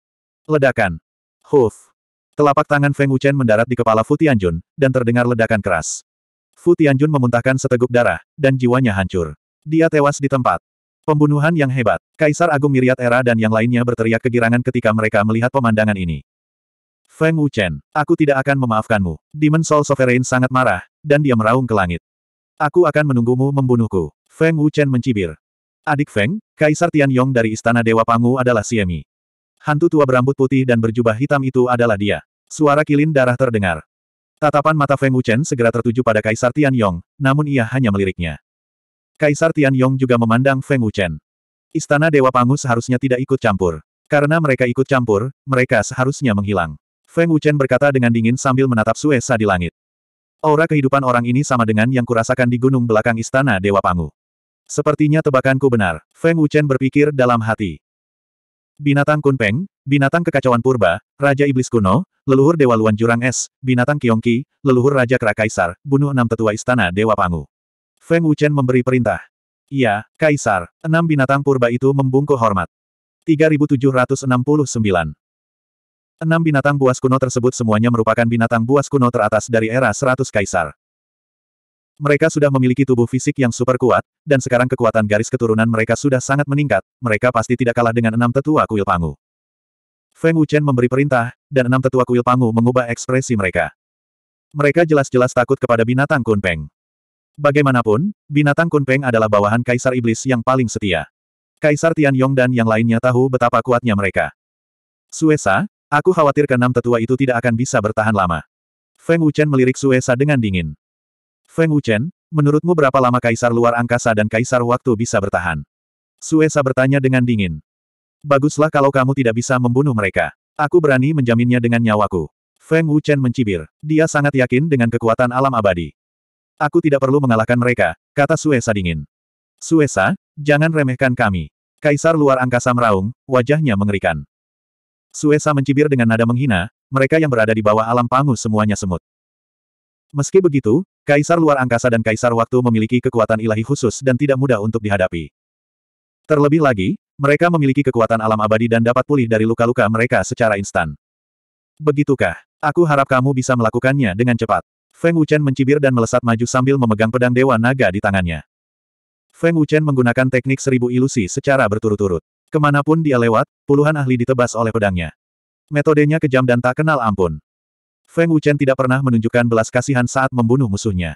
Ledakan. Huf. Telapak tangan Feng Wuchen mendarat di kepala Fu Tianjun, dan terdengar ledakan keras. Fu Tianjun memuntahkan seteguk darah, dan jiwanya hancur. Dia tewas di tempat. Pembunuhan yang hebat. Kaisar Agung Miriat Era dan yang lainnya berteriak kegirangan ketika mereka melihat pemandangan ini. Feng Wuchen, aku tidak akan memaafkanmu. Demon Soul Sovereign sangat marah, dan dia meraung ke langit. Aku akan menunggumu membunuhku. Feng Wuchen mencibir. Adik Feng, Kaisar Tianyong dari Istana Dewa Pangu adalah Siemi. Hantu tua berambut putih dan berjubah hitam itu adalah dia. Suara kilin darah terdengar. Tatapan mata Feng Wuchen segera tertuju pada Kaisar Tianyong, namun ia hanya meliriknya. Kaisar Tian Yong juga memandang Feng Wuchen. Istana Dewa Pangu seharusnya tidak ikut campur. Karena mereka ikut campur, mereka seharusnya menghilang. Feng Wuchen berkata dengan dingin sambil menatap Suesa di langit. Aura kehidupan orang ini sama dengan yang kurasakan di gunung belakang Istana Dewa Pangu. Sepertinya tebakanku benar, Feng Wuchen berpikir dalam hati. Binatang Kunpeng, binatang kekacauan purba, Raja Iblis Kuno, leluhur Dewa Luan Jurang Es, binatang Kiongki, leluhur Raja Kera Kaisar, bunuh enam tetua Istana Dewa Pangu. Feng Wuchen memberi perintah. Iya, Kaisar, enam binatang purba itu membungkuk hormat. 3769. Enam binatang buas kuno tersebut semuanya merupakan binatang buas kuno teratas dari era 100 Kaisar. Mereka sudah memiliki tubuh fisik yang super kuat, dan sekarang kekuatan garis keturunan mereka sudah sangat meningkat, mereka pasti tidak kalah dengan enam tetua kuil pangu. Feng Wuchen memberi perintah, dan enam tetua kuil pangu mengubah ekspresi mereka. Mereka jelas-jelas takut kepada binatang kunpeng. Bagaimanapun, binatang Kunpeng adalah bawahan Kaisar Iblis yang paling setia. Kaisar Tianyong dan yang lainnya tahu betapa kuatnya mereka. Suesa, aku khawatir keenam tetua itu tidak akan bisa bertahan lama. Feng Wuchen melirik Suesa dengan dingin. Feng Wuchen, menurutmu berapa lama Kaisar luar angkasa dan Kaisar waktu bisa bertahan? Suesa bertanya dengan dingin. Baguslah kalau kamu tidak bisa membunuh mereka. Aku berani menjaminnya dengan nyawaku. Feng Wuchen mencibir. Dia sangat yakin dengan kekuatan alam abadi. Aku tidak perlu mengalahkan mereka, kata Suesa dingin. Suesa, jangan remehkan kami. Kaisar luar angkasa meraung, wajahnya mengerikan. Suesa mencibir dengan nada menghina, mereka yang berada di bawah alam pangus semuanya semut. Meski begitu, Kaisar luar angkasa dan Kaisar waktu memiliki kekuatan ilahi khusus dan tidak mudah untuk dihadapi. Terlebih lagi, mereka memiliki kekuatan alam abadi dan dapat pulih dari luka-luka mereka secara instan. Begitukah? Aku harap kamu bisa melakukannya dengan cepat. Feng Wuchen mencibir dan melesat maju sambil memegang pedang Dewa Naga di tangannya. Feng Wuchen menggunakan teknik seribu ilusi secara berturut-turut. Kemanapun dia lewat, puluhan ahli ditebas oleh pedangnya. Metodenya kejam dan tak kenal ampun. Feng Wuchen tidak pernah menunjukkan belas kasihan saat membunuh musuhnya.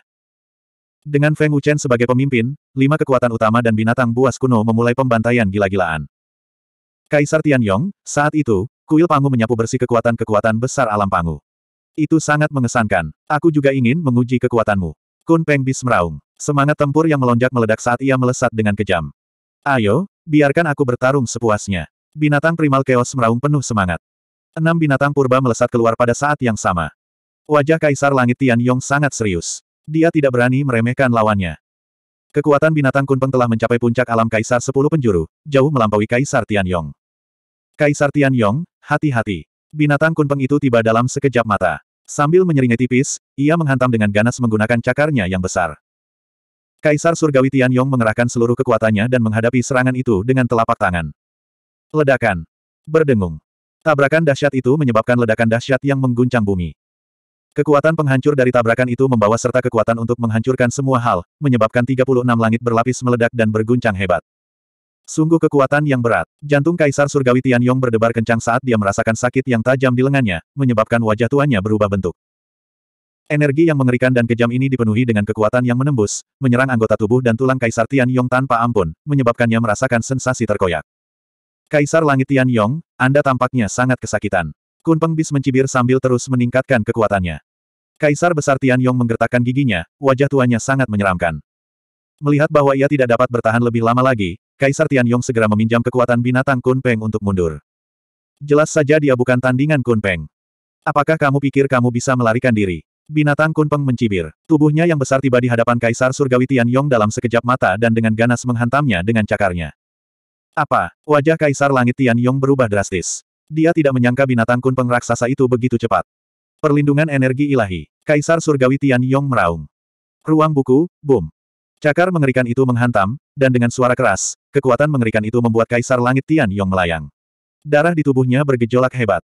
Dengan Feng Wuchen sebagai pemimpin, lima kekuatan utama dan binatang buas kuno memulai pembantaian gila-gilaan. Kaisar Tianyong, saat itu, kuil Pangu menyapu bersih kekuatan-kekuatan besar alam Pangu. Itu sangat mengesankan. Aku juga ingin menguji kekuatanmu. Kun Peng Bis meraung. Semangat tempur yang melonjak meledak saat ia melesat dengan kejam. Ayo, biarkan aku bertarung sepuasnya. Binatang primal keos meraung penuh semangat. Enam binatang purba melesat keluar pada saat yang sama. Wajah Kaisar Langit Tian Yong sangat serius. Dia tidak berani meremehkan lawannya. Kekuatan binatang kunpeng telah mencapai puncak alam Kaisar Sepuluh Penjuru, jauh melampaui Kaisar Tian Yong. Kaisar Tian Yong, hati-hati. Binatang kunpeng itu tiba dalam sekejap mata. Sambil menyeringai tipis, ia menghantam dengan ganas menggunakan cakarnya yang besar. Kaisar Surgawi Tianyong mengerahkan seluruh kekuatannya dan menghadapi serangan itu dengan telapak tangan. Ledakan. Berdengung. Tabrakan dahsyat itu menyebabkan ledakan dahsyat yang mengguncang bumi. Kekuatan penghancur dari tabrakan itu membawa serta kekuatan untuk menghancurkan semua hal, menyebabkan 36 langit berlapis meledak dan berguncang hebat. Sungguh kekuatan yang berat. Jantung Kaisar Surgawi Tianyong berdebar kencang saat dia merasakan sakit yang tajam di lengannya, menyebabkan wajah tuannya berubah bentuk. Energi yang mengerikan dan kejam ini dipenuhi dengan kekuatan yang menembus, menyerang anggota tubuh dan tulang Kaisar Tianyong tanpa ampun, menyebabkannya merasakan sensasi terkoyak. Kaisar Langit Tianyong, Anda tampaknya sangat kesakitan. Kunpeng Bis mencibir sambil terus meningkatkan kekuatannya. Kaisar Besar Tianyong menggertakkan giginya, wajah tuanya sangat menyeramkan. Melihat bahwa ia tidak dapat bertahan lebih lama lagi, Kaisar Tianyong segera meminjam kekuatan binatang Kunpeng untuk mundur. Jelas saja dia bukan tandingan Kunpeng. Apakah kamu pikir kamu bisa melarikan diri? Binatang Kunpeng mencibir. Tubuhnya yang besar tiba di hadapan Kaisar Surgawi Tianyong dalam sekejap mata dan dengan ganas menghantamnya dengan cakarnya. Apa? Wajah Kaisar Langit Tianyong berubah drastis. Dia tidak menyangka binatang Kunpeng raksasa itu begitu cepat. Perlindungan energi ilahi. Kaisar Surgawi Tianyong meraung. Ruang buku, boom. Cakar mengerikan itu menghantam, dan dengan suara keras, Kekuatan mengerikan itu membuat Kaisar Langit Tian Yong melayang. Darah di tubuhnya bergejolak hebat.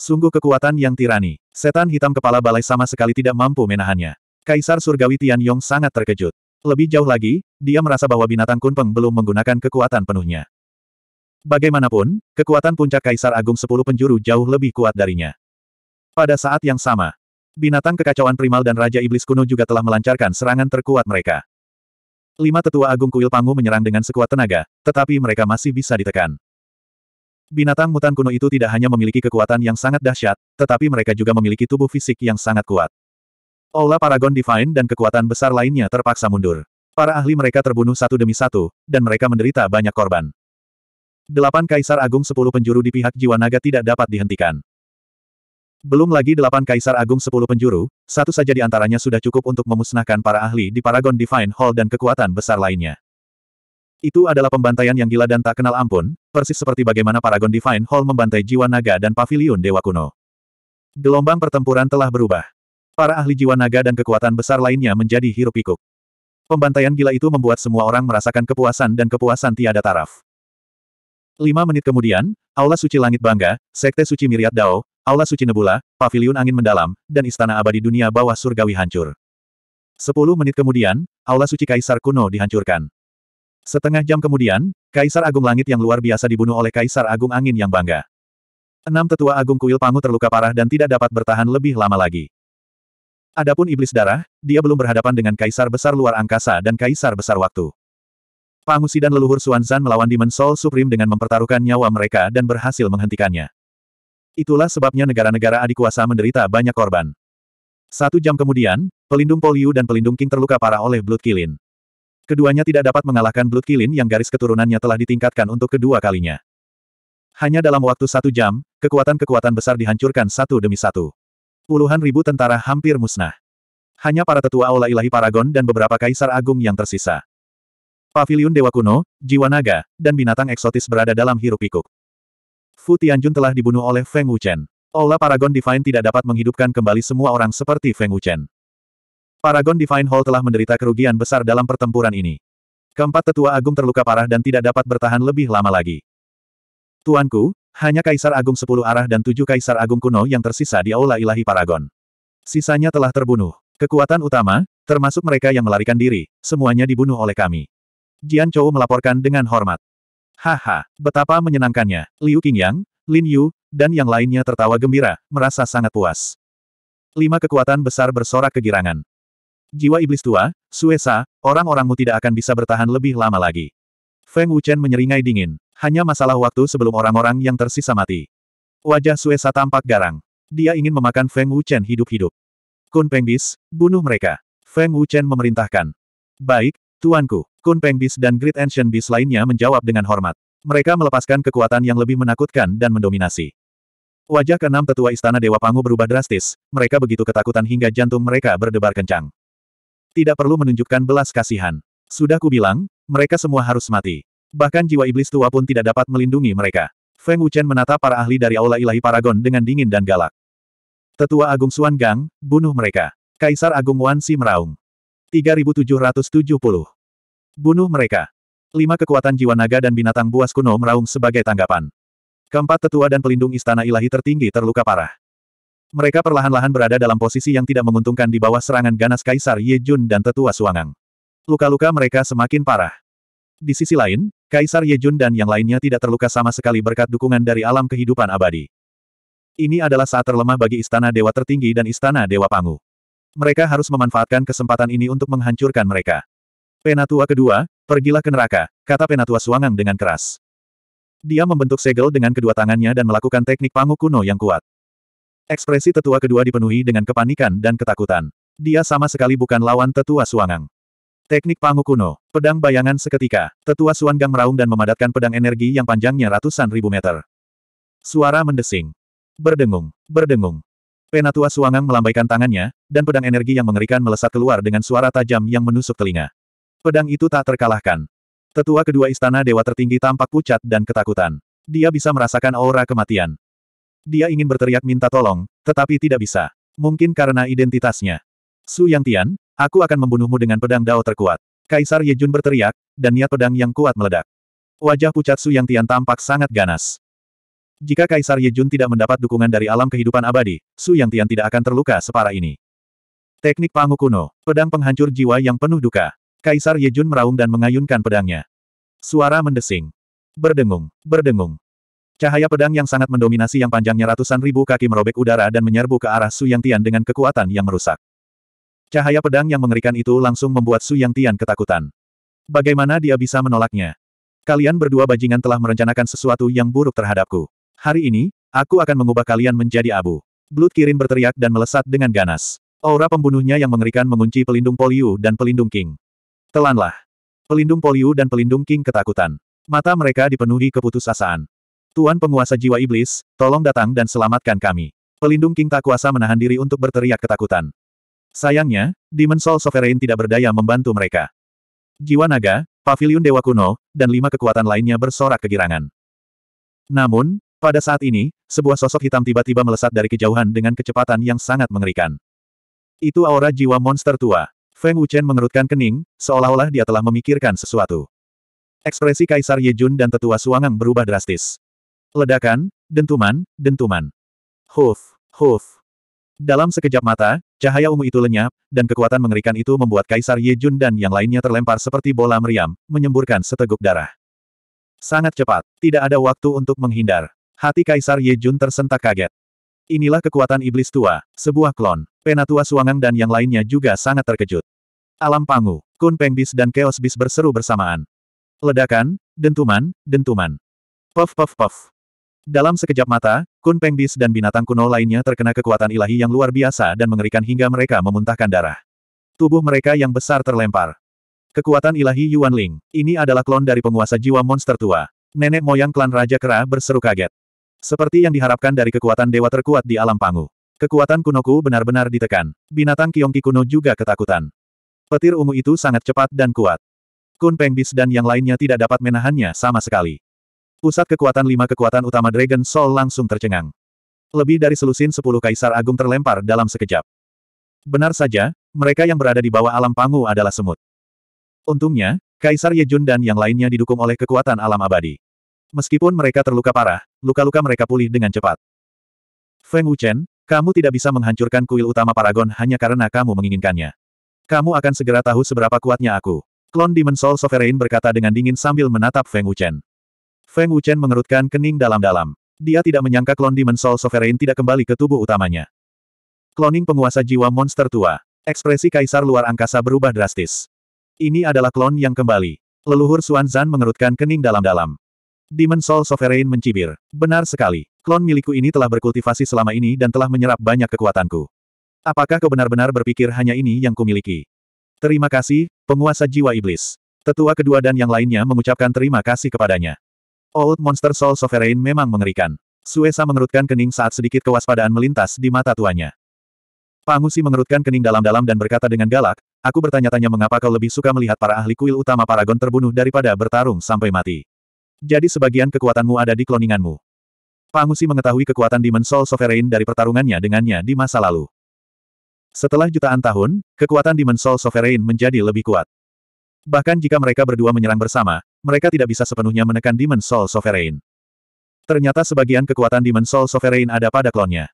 Sungguh kekuatan yang tirani. Setan hitam kepala balai sama sekali tidak mampu menahannya. Kaisar Surgawi Tian Yong sangat terkejut. Lebih jauh lagi, dia merasa bahwa binatang kunpeng belum menggunakan kekuatan penuhnya. Bagaimanapun, kekuatan puncak Kaisar Agung Sepuluh Penjuru jauh lebih kuat darinya. Pada saat yang sama, Binatang kekacauan primal dan Raja Iblis kuno juga telah melancarkan serangan terkuat mereka. Lima tetua agung kuil Pangu menyerang dengan sekuat tenaga, tetapi mereka masih bisa ditekan. Binatang mutan kuno itu tidak hanya memiliki kekuatan yang sangat dahsyat, tetapi mereka juga memiliki tubuh fisik yang sangat kuat. Aula Paragon Divine dan kekuatan besar lainnya terpaksa mundur. Para ahli mereka terbunuh satu demi satu, dan mereka menderita banyak korban. Delapan kaisar agung sepuluh penjuru di pihak jiwa naga tidak dapat dihentikan. Belum lagi delapan kaisar agung sepuluh penjuru, satu saja di antaranya sudah cukup untuk memusnahkan para ahli di Paragon Divine Hall dan kekuatan besar lainnya. Itu adalah pembantaian yang gila dan tak kenal ampun, persis seperti bagaimana Paragon Divine Hall membantai jiwa naga dan pavilion dewa kuno. Gelombang pertempuran telah berubah. Para ahli jiwa naga dan kekuatan besar lainnya menjadi hirup pikuk. Pembantaian gila itu membuat semua orang merasakan kepuasan dan kepuasan tiada taraf. Lima menit kemudian, Aula Suci Langit Bangga, Sekte Suci Miriat Dao, Aula Suci Nebula, Paviliun Angin Mendalam, dan Istana Abadi Dunia Bawah Surgawi hancur. Sepuluh menit kemudian, Aula Suci Kaisar Kuno dihancurkan. Setengah jam kemudian, Kaisar Agung Langit yang luar biasa dibunuh oleh Kaisar Agung Angin yang bangga. Enam tetua Agung Kuil Pangu terluka parah dan tidak dapat bertahan lebih lama lagi. Adapun Iblis Darah, dia belum berhadapan dengan Kaisar Besar Luar Angkasa dan Kaisar Besar Waktu. Pangusi dan leluhur Xuanzan melawan Demon Soul Supreme dengan mempertaruhkan nyawa mereka dan berhasil menghentikannya. Itulah sebabnya negara-negara adik kuasa menderita banyak korban. Satu jam kemudian, pelindung Poliu dan pelindung King terluka parah oleh Blood Kilin. Keduanya tidak dapat mengalahkan Blood Kilin yang garis keturunannya telah ditingkatkan untuk kedua kalinya. Hanya dalam waktu satu jam, kekuatan-kekuatan besar dihancurkan satu demi satu. Puluhan ribu tentara hampir musnah. Hanya para tetua Aula Ilahi Paragon dan beberapa kaisar agung yang tersisa. Pavilion Dewa Kuno, Jiwa Naga, dan binatang eksotis berada dalam hirup pikuk Fu Tianjun telah dibunuh oleh Feng Wuchen. Olah Paragon Divine tidak dapat menghidupkan kembali semua orang seperti Feng Wuchen. Paragon Divine Hall telah menderita kerugian besar dalam pertempuran ini. Keempat tetua agung terluka parah dan tidak dapat bertahan lebih lama lagi. Tuanku, hanya Kaisar Agung Sepuluh Arah dan tujuh Kaisar Agung kuno yang tersisa di Aula Ilahi Paragon. Sisanya telah terbunuh. Kekuatan utama, termasuk mereka yang melarikan diri, semuanya dibunuh oleh kami. Jian Chou melaporkan dengan hormat. Haha, betapa menyenangkannya. Liu Qingyang, Lin Yu, dan yang lainnya tertawa gembira, merasa sangat puas. Lima kekuatan besar bersorak kegirangan. Jiwa iblis tua, Suesa, orang-orangmu tidak akan bisa bertahan lebih lama lagi. Feng Wuchen menyeringai dingin. Hanya masalah waktu sebelum orang-orang yang tersisa mati. Wajah Suesa tampak garang. Dia ingin memakan Feng Wuchen hidup-hidup. Kun Pengbis, bunuh mereka. Feng Wuchen memerintahkan. Baik, tuanku. Kun Peng Beast dan Great Ancient Beast lainnya menjawab dengan hormat. Mereka melepaskan kekuatan yang lebih menakutkan dan mendominasi. Wajah keenam tetua istana Dewa Pangu berubah drastis, mereka begitu ketakutan hingga jantung mereka berdebar kencang. Tidak perlu menunjukkan belas kasihan. Sudah kubilang, mereka semua harus mati. Bahkan jiwa iblis tua pun tidak dapat melindungi mereka. Feng Wuchen menata para ahli dari Aula Ilahi Paragon dengan dingin dan galak. Tetua Agung Suan Gang, bunuh mereka. Kaisar Agung Wan Si meraung. 3770. Bunuh mereka. Lima kekuatan jiwa naga dan binatang buas kuno meraung sebagai tanggapan. Keempat tetua dan pelindung istana ilahi tertinggi terluka parah. Mereka perlahan-lahan berada dalam posisi yang tidak menguntungkan di bawah serangan ganas Kaisar Ye Jun dan tetua Suangang. Luka-luka mereka semakin parah. Di sisi lain, Kaisar Ye Jun dan yang lainnya tidak terluka sama sekali berkat dukungan dari alam kehidupan abadi. Ini adalah saat terlemah bagi Istana Dewa Tertinggi dan Istana Dewa Pangu. Mereka harus memanfaatkan kesempatan ini untuk menghancurkan mereka. Penatua kedua, pergilah ke neraka, kata penatua Suangang dengan keras. Dia membentuk segel dengan kedua tangannya dan melakukan teknik panguk kuno yang kuat. Ekspresi tetua kedua dipenuhi dengan kepanikan dan ketakutan. Dia sama sekali bukan lawan tetua Suangang. Teknik panguk kuno, pedang bayangan seketika, tetua Suangang meraung dan memadatkan pedang energi yang panjangnya ratusan ribu meter. Suara mendesing. Berdengung, berdengung. Penatua Suangang melambaikan tangannya, dan pedang energi yang mengerikan melesat keluar dengan suara tajam yang menusuk telinga. Pedang itu tak terkalahkan. Tetua kedua istana dewa tertinggi tampak pucat dan ketakutan. Dia bisa merasakan aura kematian. Dia ingin berteriak minta tolong, tetapi tidak bisa. Mungkin karena identitasnya. Su Yang Tian, aku akan membunuhmu dengan pedang Dao terkuat. Kaisar Ye Jun berteriak, dan niat pedang yang kuat meledak. Wajah pucat Su Yang Tian tampak sangat ganas. Jika Kaisar Ye Jun tidak mendapat dukungan dari alam kehidupan abadi, Su Yang Tian tidak akan terluka separah ini. Teknik Pangu Kuno, pedang penghancur jiwa yang penuh duka. Kaisar Yejun meraung dan mengayunkan pedangnya. Suara mendesing. Berdengung, berdengung. Cahaya pedang yang sangat mendominasi yang panjangnya ratusan ribu kaki merobek udara dan menyerbu ke arah Su Yang Tian dengan kekuatan yang merusak. Cahaya pedang yang mengerikan itu langsung membuat Su Yang Tian ketakutan. Bagaimana dia bisa menolaknya? Kalian berdua bajingan telah merencanakan sesuatu yang buruk terhadapku. Hari ini, aku akan mengubah kalian menjadi abu. Blood Kirin berteriak dan melesat dengan ganas. Aura pembunuhnya yang mengerikan mengunci pelindung Poliu dan pelindung King. Telanlah. Pelindung Poliu dan pelindung King ketakutan. Mata mereka dipenuhi keputusasaan. Tuan penguasa jiwa iblis, tolong datang dan selamatkan kami. Pelindung King tak kuasa menahan diri untuk berteriak ketakutan. Sayangnya, Demon Soul Sovereign tidak berdaya membantu mereka. Jiwa naga, pavilion dewa kuno, dan lima kekuatan lainnya bersorak kegirangan. Namun, pada saat ini, sebuah sosok hitam tiba-tiba melesat dari kejauhan dengan kecepatan yang sangat mengerikan. Itu aura jiwa monster tua. Feng Wuchen mengerutkan kening, seolah-olah dia telah memikirkan sesuatu. Ekspresi Kaisar Yejun dan tetua Suangang berubah drastis. Ledakan, dentuman, dentuman. Huf, huf. Dalam sekejap mata, cahaya ungu itu lenyap, dan kekuatan mengerikan itu membuat Kaisar Yejun dan yang lainnya terlempar seperti bola meriam, menyemburkan seteguk darah. Sangat cepat, tidak ada waktu untuk menghindar. Hati Kaisar Yejun tersentak kaget. Inilah kekuatan iblis tua, sebuah klon. Penatua Suangang dan yang lainnya juga sangat terkejut. Alam Pangu, Kun Pengbis dan Chaos Bis berseru bersamaan. Ledakan, dentuman, dentuman. Puff puff puff. Dalam sekejap mata, Kun Pengbis dan binatang kuno lainnya terkena kekuatan ilahi yang luar biasa dan mengerikan hingga mereka memuntahkan darah. Tubuh mereka yang besar terlempar. Kekuatan ilahi Yuan Ling, ini adalah klon dari penguasa jiwa monster tua. Nenek moyang klan Raja Kera berseru kaget. Seperti yang diharapkan dari kekuatan dewa terkuat di alam pangu. Kekuatan kunoku benar-benar ditekan. Binatang Kiongki kuno juga ketakutan. Petir ungu itu sangat cepat dan kuat. Kun Pengbis dan yang lainnya tidak dapat menahannya sama sekali. Pusat kekuatan lima kekuatan utama Dragon Soul langsung tercengang. Lebih dari selusin sepuluh kaisar agung terlempar dalam sekejap. Benar saja, mereka yang berada di bawah alam pangu adalah semut. Untungnya, Kaisar Yejun dan yang lainnya didukung oleh kekuatan alam abadi. Meskipun mereka terluka parah, luka-luka mereka pulih dengan cepat. Feng Wuchen, kamu tidak bisa menghancurkan kuil utama Paragon hanya karena kamu menginginkannya. Kamu akan segera tahu seberapa kuatnya aku. Klon Demon Soul Sovereign berkata dengan dingin sambil menatap Feng Wuchen. Feng Wuchen mengerutkan kening dalam-dalam. Dia tidak menyangka klon Demon Soul Sovereign tidak kembali ke tubuh utamanya. Kloning penguasa jiwa monster tua. Ekspresi kaisar luar angkasa berubah drastis. Ini adalah klon yang kembali. Leluhur Xuan Zan mengerutkan kening dalam-dalam. Demon Soul Sovereign mencibir. Benar sekali. Klon milikku ini telah berkultivasi selama ini dan telah menyerap banyak kekuatanku. Apakah kau benar-benar berpikir hanya ini yang kumiliki? Terima kasih, penguasa jiwa iblis. Tetua kedua dan yang lainnya mengucapkan terima kasih kepadanya. Old Monster Soul Sovereign memang mengerikan. Suesa mengerutkan kening saat sedikit kewaspadaan melintas di mata tuanya. Pangusi mengerutkan kening dalam-dalam dan berkata dengan galak, Aku bertanya-tanya mengapa kau lebih suka melihat para ahli kuil utama Paragon terbunuh daripada bertarung sampai mati. Jadi sebagian kekuatanmu ada di kloninganmu. Pangusi mengetahui kekuatan Demon Soul Sovereign dari pertarungannya dengannya di masa lalu. Setelah jutaan tahun, kekuatan Demon Soul Sovereign menjadi lebih kuat. Bahkan jika mereka berdua menyerang bersama, mereka tidak bisa sepenuhnya menekan Demon Soul Sovereign. Ternyata sebagian kekuatan Demon Soul Sovereign ada pada klonnya.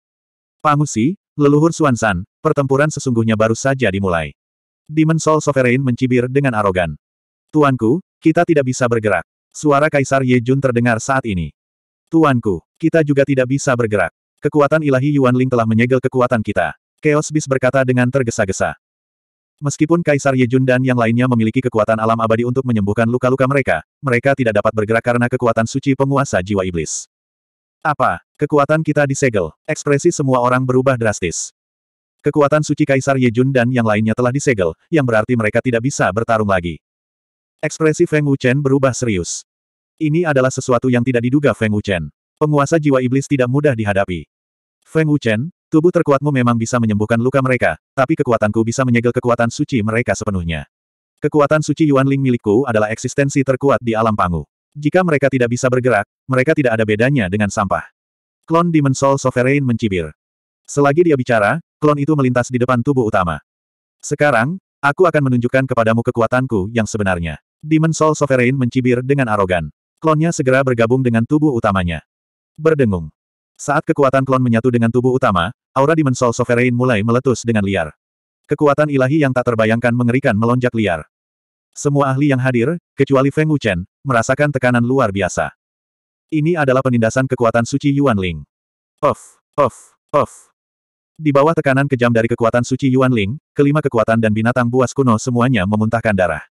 Pangusi, leluhur Suansan, pertempuran sesungguhnya baru saja dimulai. Demon Soul Sovereign mencibir dengan arogan. Tuanku, kita tidak bisa bergerak. Suara Kaisar Ye Jun terdengar saat ini. Tuanku, kita juga tidak bisa bergerak. Kekuatan ilahi Yuan Ling telah menyegel kekuatan kita. Chaos Beast berkata dengan tergesa-gesa. Meskipun Kaisar Yejun dan yang lainnya memiliki kekuatan alam abadi untuk menyembuhkan luka-luka mereka, mereka tidak dapat bergerak karena kekuatan suci penguasa jiwa iblis. Apa? Kekuatan kita disegel. Ekspresi semua orang berubah drastis. Kekuatan suci Kaisar Yejun dan yang lainnya telah disegel, yang berarti mereka tidak bisa bertarung lagi. Ekspresi Feng Wuchen berubah serius. Ini adalah sesuatu yang tidak diduga Feng Wuchen. Penguasa jiwa iblis tidak mudah dihadapi. Feng Wuchen, Tubuh terkuatmu memang bisa menyembuhkan luka mereka, tapi kekuatanku bisa menyegel kekuatan suci mereka sepenuhnya. Kekuatan suci Yuan Ling milikku adalah eksistensi terkuat di alam pangu. Jika mereka tidak bisa bergerak, mereka tidak ada bedanya dengan sampah. Klon Soul Sovereign mencibir. Selagi dia bicara, klon itu melintas di depan tubuh utama. Sekarang, aku akan menunjukkan kepadamu kekuatanku yang sebenarnya. Soul Sovereign mencibir dengan arogan. Klonnya segera bergabung dengan tubuh utamanya. Berdengung. Saat kekuatan klon menyatu dengan tubuh utama, aura Dimensol Sovereign mulai meletus dengan liar. Kekuatan ilahi yang tak terbayangkan mengerikan melonjak liar. Semua ahli yang hadir, kecuali Feng Wuchen, merasakan tekanan luar biasa. Ini adalah penindasan kekuatan suci Yuan Ling. Off, off, off. Di bawah tekanan kejam dari kekuatan suci Yuan Ling, kelima kekuatan dan binatang buas kuno semuanya memuntahkan darah.